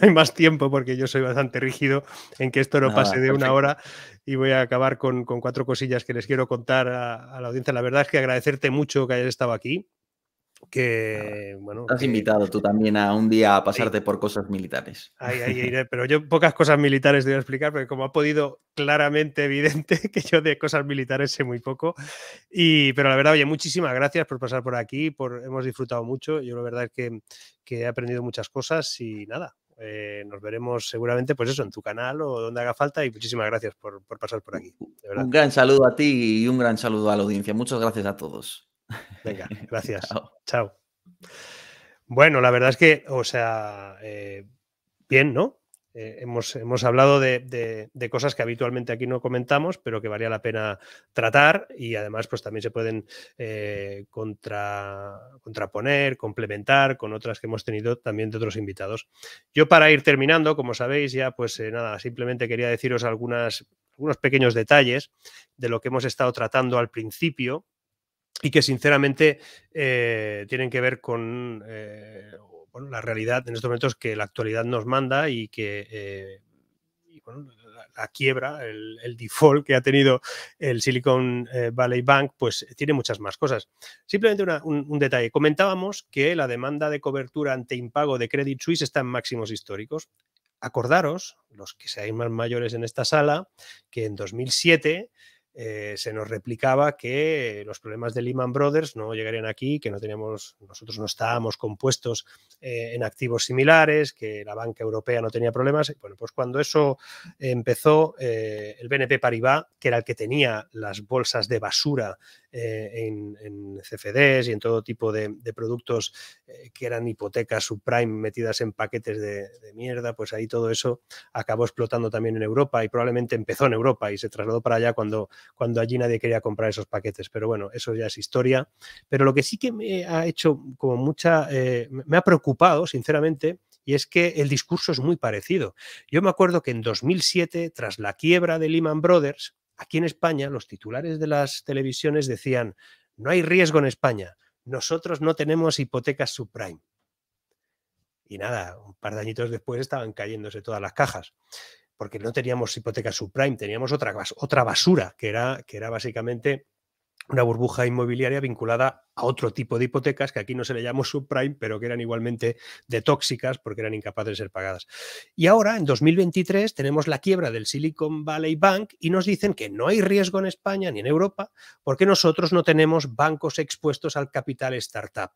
hay más tiempo porque yo soy bastante rígido en que esto no pase de una hora y voy a acabar con, cuatro cosillas que les quiero contar a la audiencia. La verdad es que agradecerte mucho que hayas estado aquí que bueno. has invitado tú también a un día a pasarte por cosas militares. pero yo pocas cosas militares debo explicar, porque como ha podido claramente evidente que yo de cosas militares sé muy poco. Y, pero la verdad, oye, muchísimas gracias por pasar por aquí, por, hemos disfrutado mucho. Yo la verdad es que, he aprendido muchas cosas y nada, eh, nos veremos seguramente, pues eso, en tu canal o donde haga falta. Y muchísimas gracias por, pasar por aquí. un gran saludo a ti y un gran saludo a la audiencia. Muchas gracias a todos. Venga, gracias. Chao. Bueno, la verdad es que, o sea, eh, bien, ¿no? Eh, hemos, hemos, hablado de, cosas que habitualmente aquí no comentamos, pero que valía la pena tratar y además pues también se pueden eh, contra, contraponer, complementar con otras que hemos tenido también de otros invitados. Yo para ir terminando, como sabéis ya, pues nada, simplemente quería deciros algunos pequeños detalles de lo que hemos estado tratando al principio y que sinceramente eh, tienen que ver con eh, la realidad en estos momentos que la actualidad nos manda y que eh, la, quiebra, el, default que ha tenido el Silicon Valley Bank, pues tiene muchas más cosas. Simplemente un, un, detalle. Comentábamos que la demanda de cobertura ante impago de Credit Suisse está en máximos históricos. Acordaros, los que seáis más mayores en esta sala, que en 2007 eh, se nos replicaba que los problemas de Lehman Brothers no llegarían aquí, que no teníamos, nosotros no estábamos compuestos eh, en activos similares, que la banca europea no tenía problemas. Bueno, pues cuando eso empezó, eh, el BNP Paribas, que era el que tenía las bolsas de basura eh, en, CFDs y en todo tipo de, productos eh, que eran hipotecas subprime metidas en paquetes de, mierda, pues ahí todo eso acabó explotando también en Europa y probablemente empezó en Europa y se trasladó para allá cuando, cuando allí nadie quería comprar esos paquetes. Pero bueno, eso ya es historia. Pero lo que sí que me ha hecho como mucha, eh, me ha preocupado, sinceramente, y es que el discurso es muy parecido. Yo me acuerdo que en 2007, tras la quiebra de Lehman Brothers, Aquí en España, los titulares de las televisiones decían, no hay riesgo en España, nosotros no tenemos hipotecas subprime. Y nada, un par de añitos después estaban cayéndose todas las cajas, porque no teníamos hipotecas subprime, teníamos otra, basura, que era, que era básicamente una burbuja inmobiliaria vinculada a otro tipo de hipotecas que aquí no se le llamó subprime, pero que eran igualmente de tóxicas porque eran incapaces de ser pagadas. Y ahora, en 2023, tenemos la quiebra del Silicon Valley Bank y nos dicen que no hay riesgo en España ni en Europa porque nosotros no tenemos bancos expuestos al capital startup.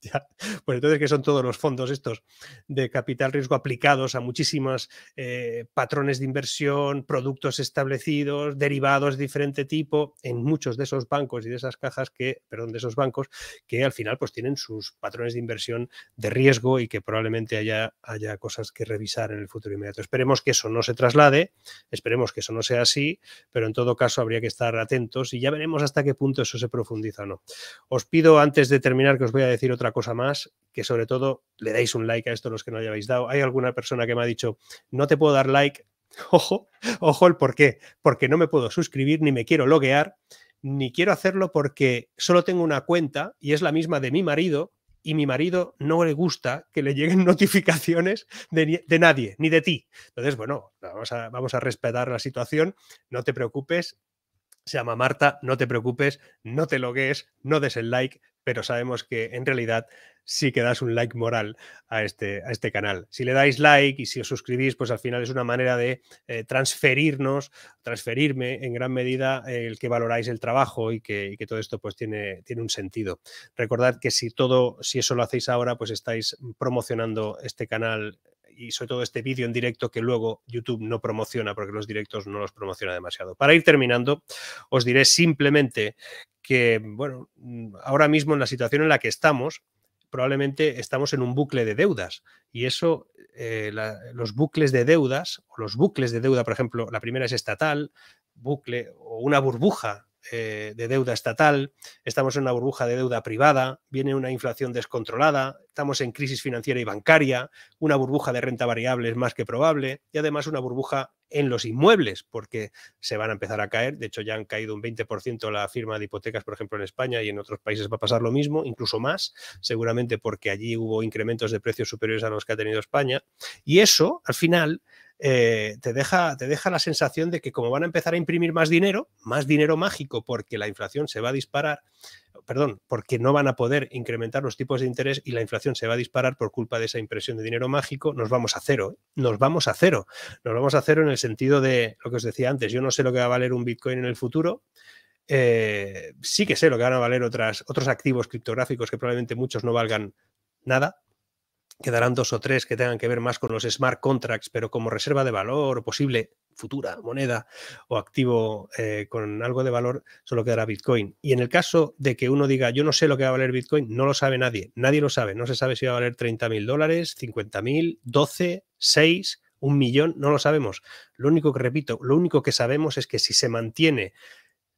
ya. Pues entonces, que son todos los fondos estos de capital riesgo aplicados a muchísimos eh, patrones de inversión, productos establecidos, derivados de diferente tipo, en muchos de esos bancos y de esas cajas que, perdón, de esos bancos que al final pues tienen sus patrones de inversión de riesgo y que probablemente haya, haya cosas que revisar en el futuro inmediato. Esperemos que eso no se traslade, esperemos que eso no sea así, pero en todo caso habría que estar atentos y ya veremos hasta qué punto eso se profundiza o no. Os pido antes de terminar que os voy a decir otra cosa más, que sobre todo le dais un like a esto los que no lo hayáis dado. Hay alguna persona que me ha dicho, no te puedo dar like, ojo, ojo el por qué, porque no me puedo suscribir, ni me quiero loguear, ni quiero hacerlo porque solo tengo una cuenta y es la misma de mi marido y mi marido no le gusta que le lleguen notificaciones de, de nadie, ni de ti. Entonces, bueno, vamos a, vamos a respetar la situación, no te preocupes, se llama Marta, no te preocupes, no te logues, no des el like, pero sabemos que en realidad sí que das un like moral a este, a este canal. Si le dais like y si os suscribís, pues al final es una manera de eh, transferirnos, transferirme en gran medida el que valoráis el trabajo y que, todo esto pues tiene, tiene, un sentido. Recordad que si todo, si eso lo hacéis ahora, pues estáis promocionando este canal y sobre todo este vídeo en directo que luego YouTube no promociona porque los directos no los promociona demasiado. Para ir terminando, os diré simplemente que, bueno, ahora mismo en la situación en la que estamos, probablemente estamos en un bucle de deudas. Y eso, eh, los bucles de deudas, o los bucles de deuda, por ejemplo, la primera es estatal, bucle o una burbuja eh, de deuda estatal, estamos en una burbuja de deuda privada, viene una inflación descontrolada, estamos en crisis financiera y bancaria, una burbuja de renta variable es más que probable y además una burbuja en los inmuebles porque se van a empezar a caer, de hecho ya han caído un 20% la firma de hipotecas, por ejemplo, en España y en otros países va a pasar lo mismo, incluso más, seguramente porque allí hubo incrementos de precios superiores a los que ha tenido España y eso al final eh, te, deja, te deja la sensación de que como van a empezar a imprimir más dinero, más dinero mágico, porque la inflación se va a disparar, perdón, porque no van a poder incrementar los tipos de interés y la inflación se va a disparar por culpa de esa impresión de dinero mágico, nos vamos a cero, ¿eh? nos vamos a cero, nos vamos a cero en el sentido de lo que os decía antes, yo no sé lo que va a valer un Bitcoin en el futuro, eh, sí que sé lo que van a valer otros activos criptográficos que probablemente muchos no valgan nada, quedarán dos o tres que tengan que ver más con los smart contracts, pero como reserva de valor o posible futura moneda o activo eh, con algo de valor, solo quedará Bitcoin. Y en el caso de que uno diga, yo no sé lo que va a valer Bitcoin, no lo sabe nadie, nadie lo sabe, no se sabe si va a valer 30 mil dólares, 50 mil, 12, 6, un millón, no lo sabemos. Lo único que repito, lo único que sabemos es que si se mantiene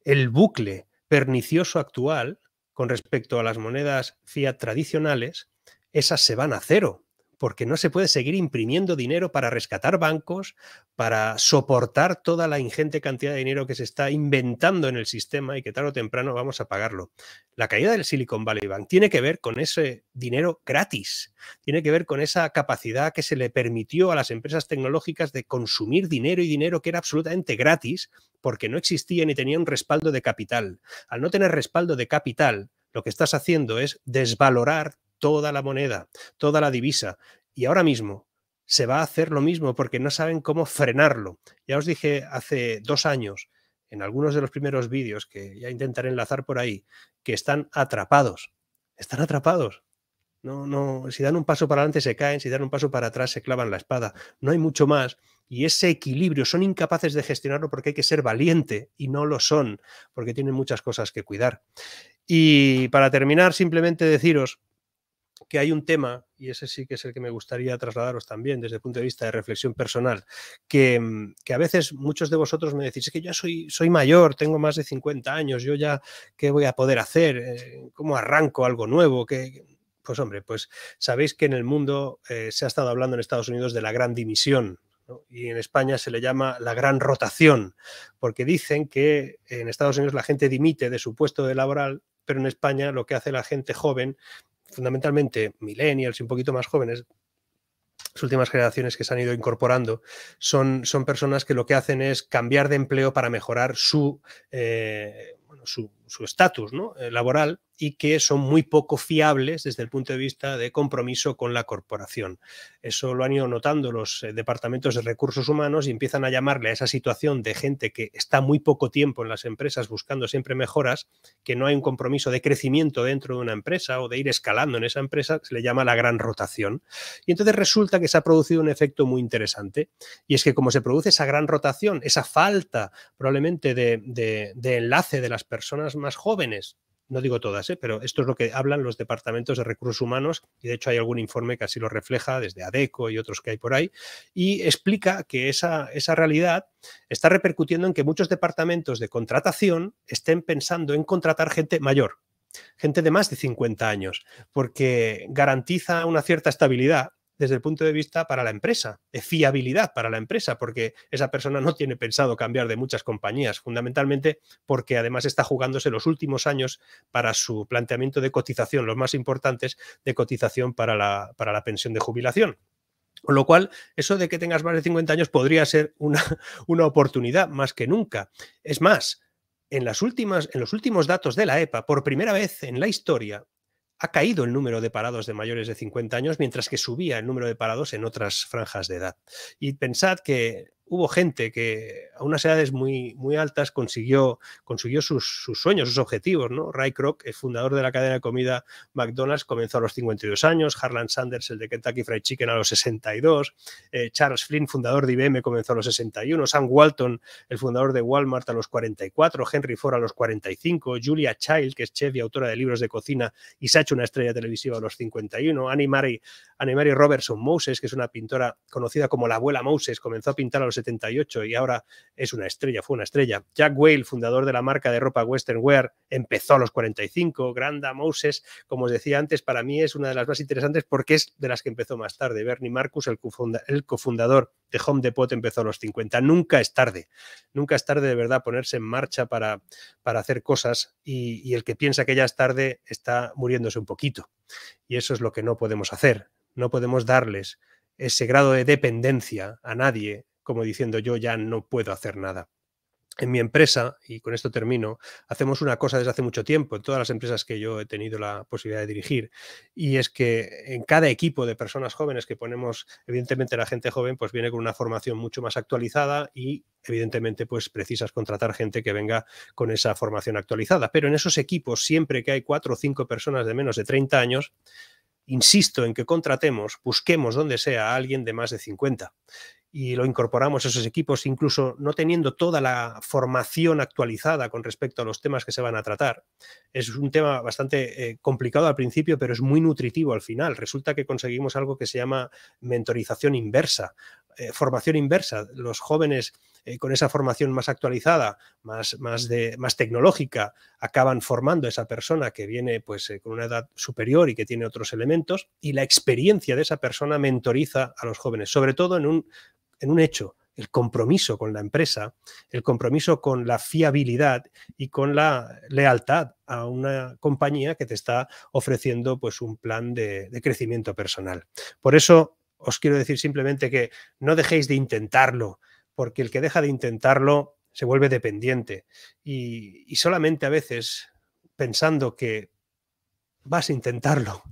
el bucle pernicioso actual con respecto a las monedas fiat tradicionales, esas se van a cero, porque no se puede seguir imprimiendo dinero para rescatar bancos, para soportar toda la ingente cantidad de dinero que se está inventando en el sistema y que tarde o temprano vamos a pagarlo. La caída del Silicon Valley Bank tiene que ver con ese dinero gratis, tiene que ver con esa capacidad que se le permitió a las empresas tecnológicas de consumir dinero y dinero que era absolutamente gratis porque no existía ni tenía un respaldo de capital. Al no tener respaldo de capital, lo que estás haciendo es desvalorar toda la moneda, toda la divisa. Y ahora mismo se va a hacer lo mismo porque no saben cómo frenarlo. Ya os dije hace dos años, en algunos de los primeros vídeos que ya intentaré enlazar por ahí, que están atrapados. Están atrapados. No, no, si dan un paso para adelante se caen, si dan un paso para atrás se clavan la espada. No hay mucho más. Y ese equilibrio son incapaces de gestionarlo porque hay que ser valiente y no lo son, porque tienen muchas cosas que cuidar. Y para terminar, simplemente deciros que hay un tema, y ese sí que es el que me gustaría trasladaros también desde el punto de vista de reflexión personal, que, mm, a veces muchos de vosotros me decís, es que yo soy, soy mayor, tengo más de 50 años, yo ya, ¿qué voy a poder hacer? Eh, ¿Cómo arranco algo nuevo? que pues hombre, pues sabéis que en el mundo eh, se ha estado hablando en Estados Unidos de la gran dimisión, y en España se le llama la gran rotación, porque dicen que en Estados Unidos la gente dimite de su puesto de laboral, pero en España lo que hace la gente joven fundamentalmente millennials y un poquito más jóvenes, las últimas generaciones que se han ido incorporando, son, son personas que lo que hacen es cambiar de empleo para mejorar su... Eh, su estatus eh, laboral y que son muy poco fiables desde el punto de vista de compromiso con la corporación. Eso lo han ido notando los eh, departamentos de recursos humanos y empiezan a llamarle a esa situación de gente que está muy poco tiempo en las empresas buscando siempre mejoras, que no hay un compromiso de crecimiento dentro de una empresa o de ir escalando en esa empresa, se le llama la gran rotación. Y entonces resulta que se ha producido un efecto muy interesante y es que como se produce esa gran rotación, esa falta probablemente de, enlace de las personas más jóvenes no digo todas, ¿eh? pero esto es lo que hablan los departamentos de recursos humanos y de hecho hay algún informe que así lo refleja desde ADECO y otros que hay por ahí y explica que esa, esa realidad está repercutiendo en que muchos departamentos de contratación estén pensando en contratar gente mayor, gente de más de 50 años, porque garantiza una cierta estabilidad desde el punto de vista para la empresa, de fiabilidad para la empresa, porque esa persona no tiene pensado cambiar de muchas compañías, fundamentalmente porque además está jugándose los últimos años para su planteamiento de cotización, los más importantes de cotización para la, para la pensión de jubilación. Con lo cual, eso de que tengas más de 50 años podría ser una, una oportunidad más que nunca. Es más, en, las últimas, en los últimos datos de la EPA, por primera vez en la historia, ha caído el número de parados de mayores de 50 años, mientras que subía el número de parados en otras franjas de edad. Y pensad que hubo gente que a unas edades muy, muy altas consiguió, consiguió sus, sueños, sus objetivos. ¿no? Ray Kroc, el fundador de la cadena de comida McDonald's, comenzó a los 52 años, Harlan Sanders, el de Kentucky Fried Chicken, a los 62, eh, Charles Flynn, fundador de IBM, comenzó a los 61, Sam Walton, el fundador de Walmart, a los 44, Henry Ford a los 45, Julia Child, que es chef y autora de libros de cocina y se ha hecho una estrella televisiva a los 51, Annie Mary, Annie Robertson Moses, que es una pintora conocida como la abuela Moses, comenzó a pintar a los 78 y ahora es una estrella, fue una estrella. Jack Whale, fundador de la marca de ropa Western Wear, empezó a los 45. Granda Moses, como os decía antes, para mí es una de las más interesantes porque es de las que empezó más tarde. Bernie Marcus, el, el cofundador de Home Depot, empezó a los 50. Nunca es tarde, nunca es tarde de verdad ponerse en marcha para, para hacer cosas y el que piensa que ya es tarde está muriéndose un poquito. Y eso es lo que no podemos hacer. No podemos darles ese grado de dependencia a nadie como diciendo yo ya no puedo hacer nada. En mi empresa, y con esto termino, hacemos una cosa desde hace mucho tiempo, en todas las empresas que yo he tenido la posibilidad de dirigir, y es que en cada equipo de personas jóvenes que ponemos, evidentemente la gente joven pues viene con una formación mucho más actualizada y evidentemente pues precisas contratar gente que venga con esa formación actualizada, pero en esos equipos siempre que hay cuatro o cinco personas de menos de 30 años, insisto en que contratemos, busquemos donde sea a alguien de más de 50 y lo incorporamos a esos equipos, incluso no teniendo toda la formación actualizada con respecto a los temas que se van a tratar. Es un tema bastante eh, complicado al principio, pero es muy nutritivo al final. Resulta que conseguimos algo que se llama mentorización inversa, eh, formación inversa. Los jóvenes eh, con esa formación más actualizada, más, más, de, más tecnológica, acaban formando a esa persona que viene pues, con una edad superior y que tiene otros elementos, y la experiencia de esa persona mentoriza a los jóvenes, sobre todo en un en un hecho, el compromiso con la empresa, el compromiso con la fiabilidad y con la lealtad a una compañía que te está ofreciendo pues, un plan de, crecimiento personal. Por eso os quiero decir simplemente que no dejéis de intentarlo, porque el que deja de intentarlo se vuelve dependiente y, solamente a veces pensando que vas a intentarlo,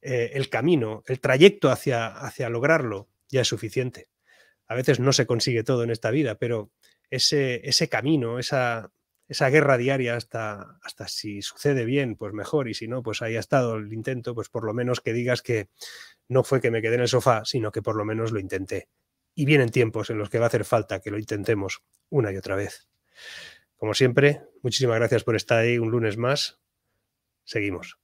eh, el camino, el trayecto hacia, hacia lograrlo ya es suficiente a veces no se consigue todo en esta vida, pero ese, ese camino, esa, esa guerra diaria hasta, hasta si sucede bien, pues mejor, y si no, pues ahí ha estado el intento, pues por lo menos que digas que no fue que me quedé en el sofá, sino que por lo menos lo intenté. Y vienen tiempos en los que va a hacer falta que lo intentemos una y otra vez. Como siempre, muchísimas gracias por estar ahí un lunes más. Seguimos.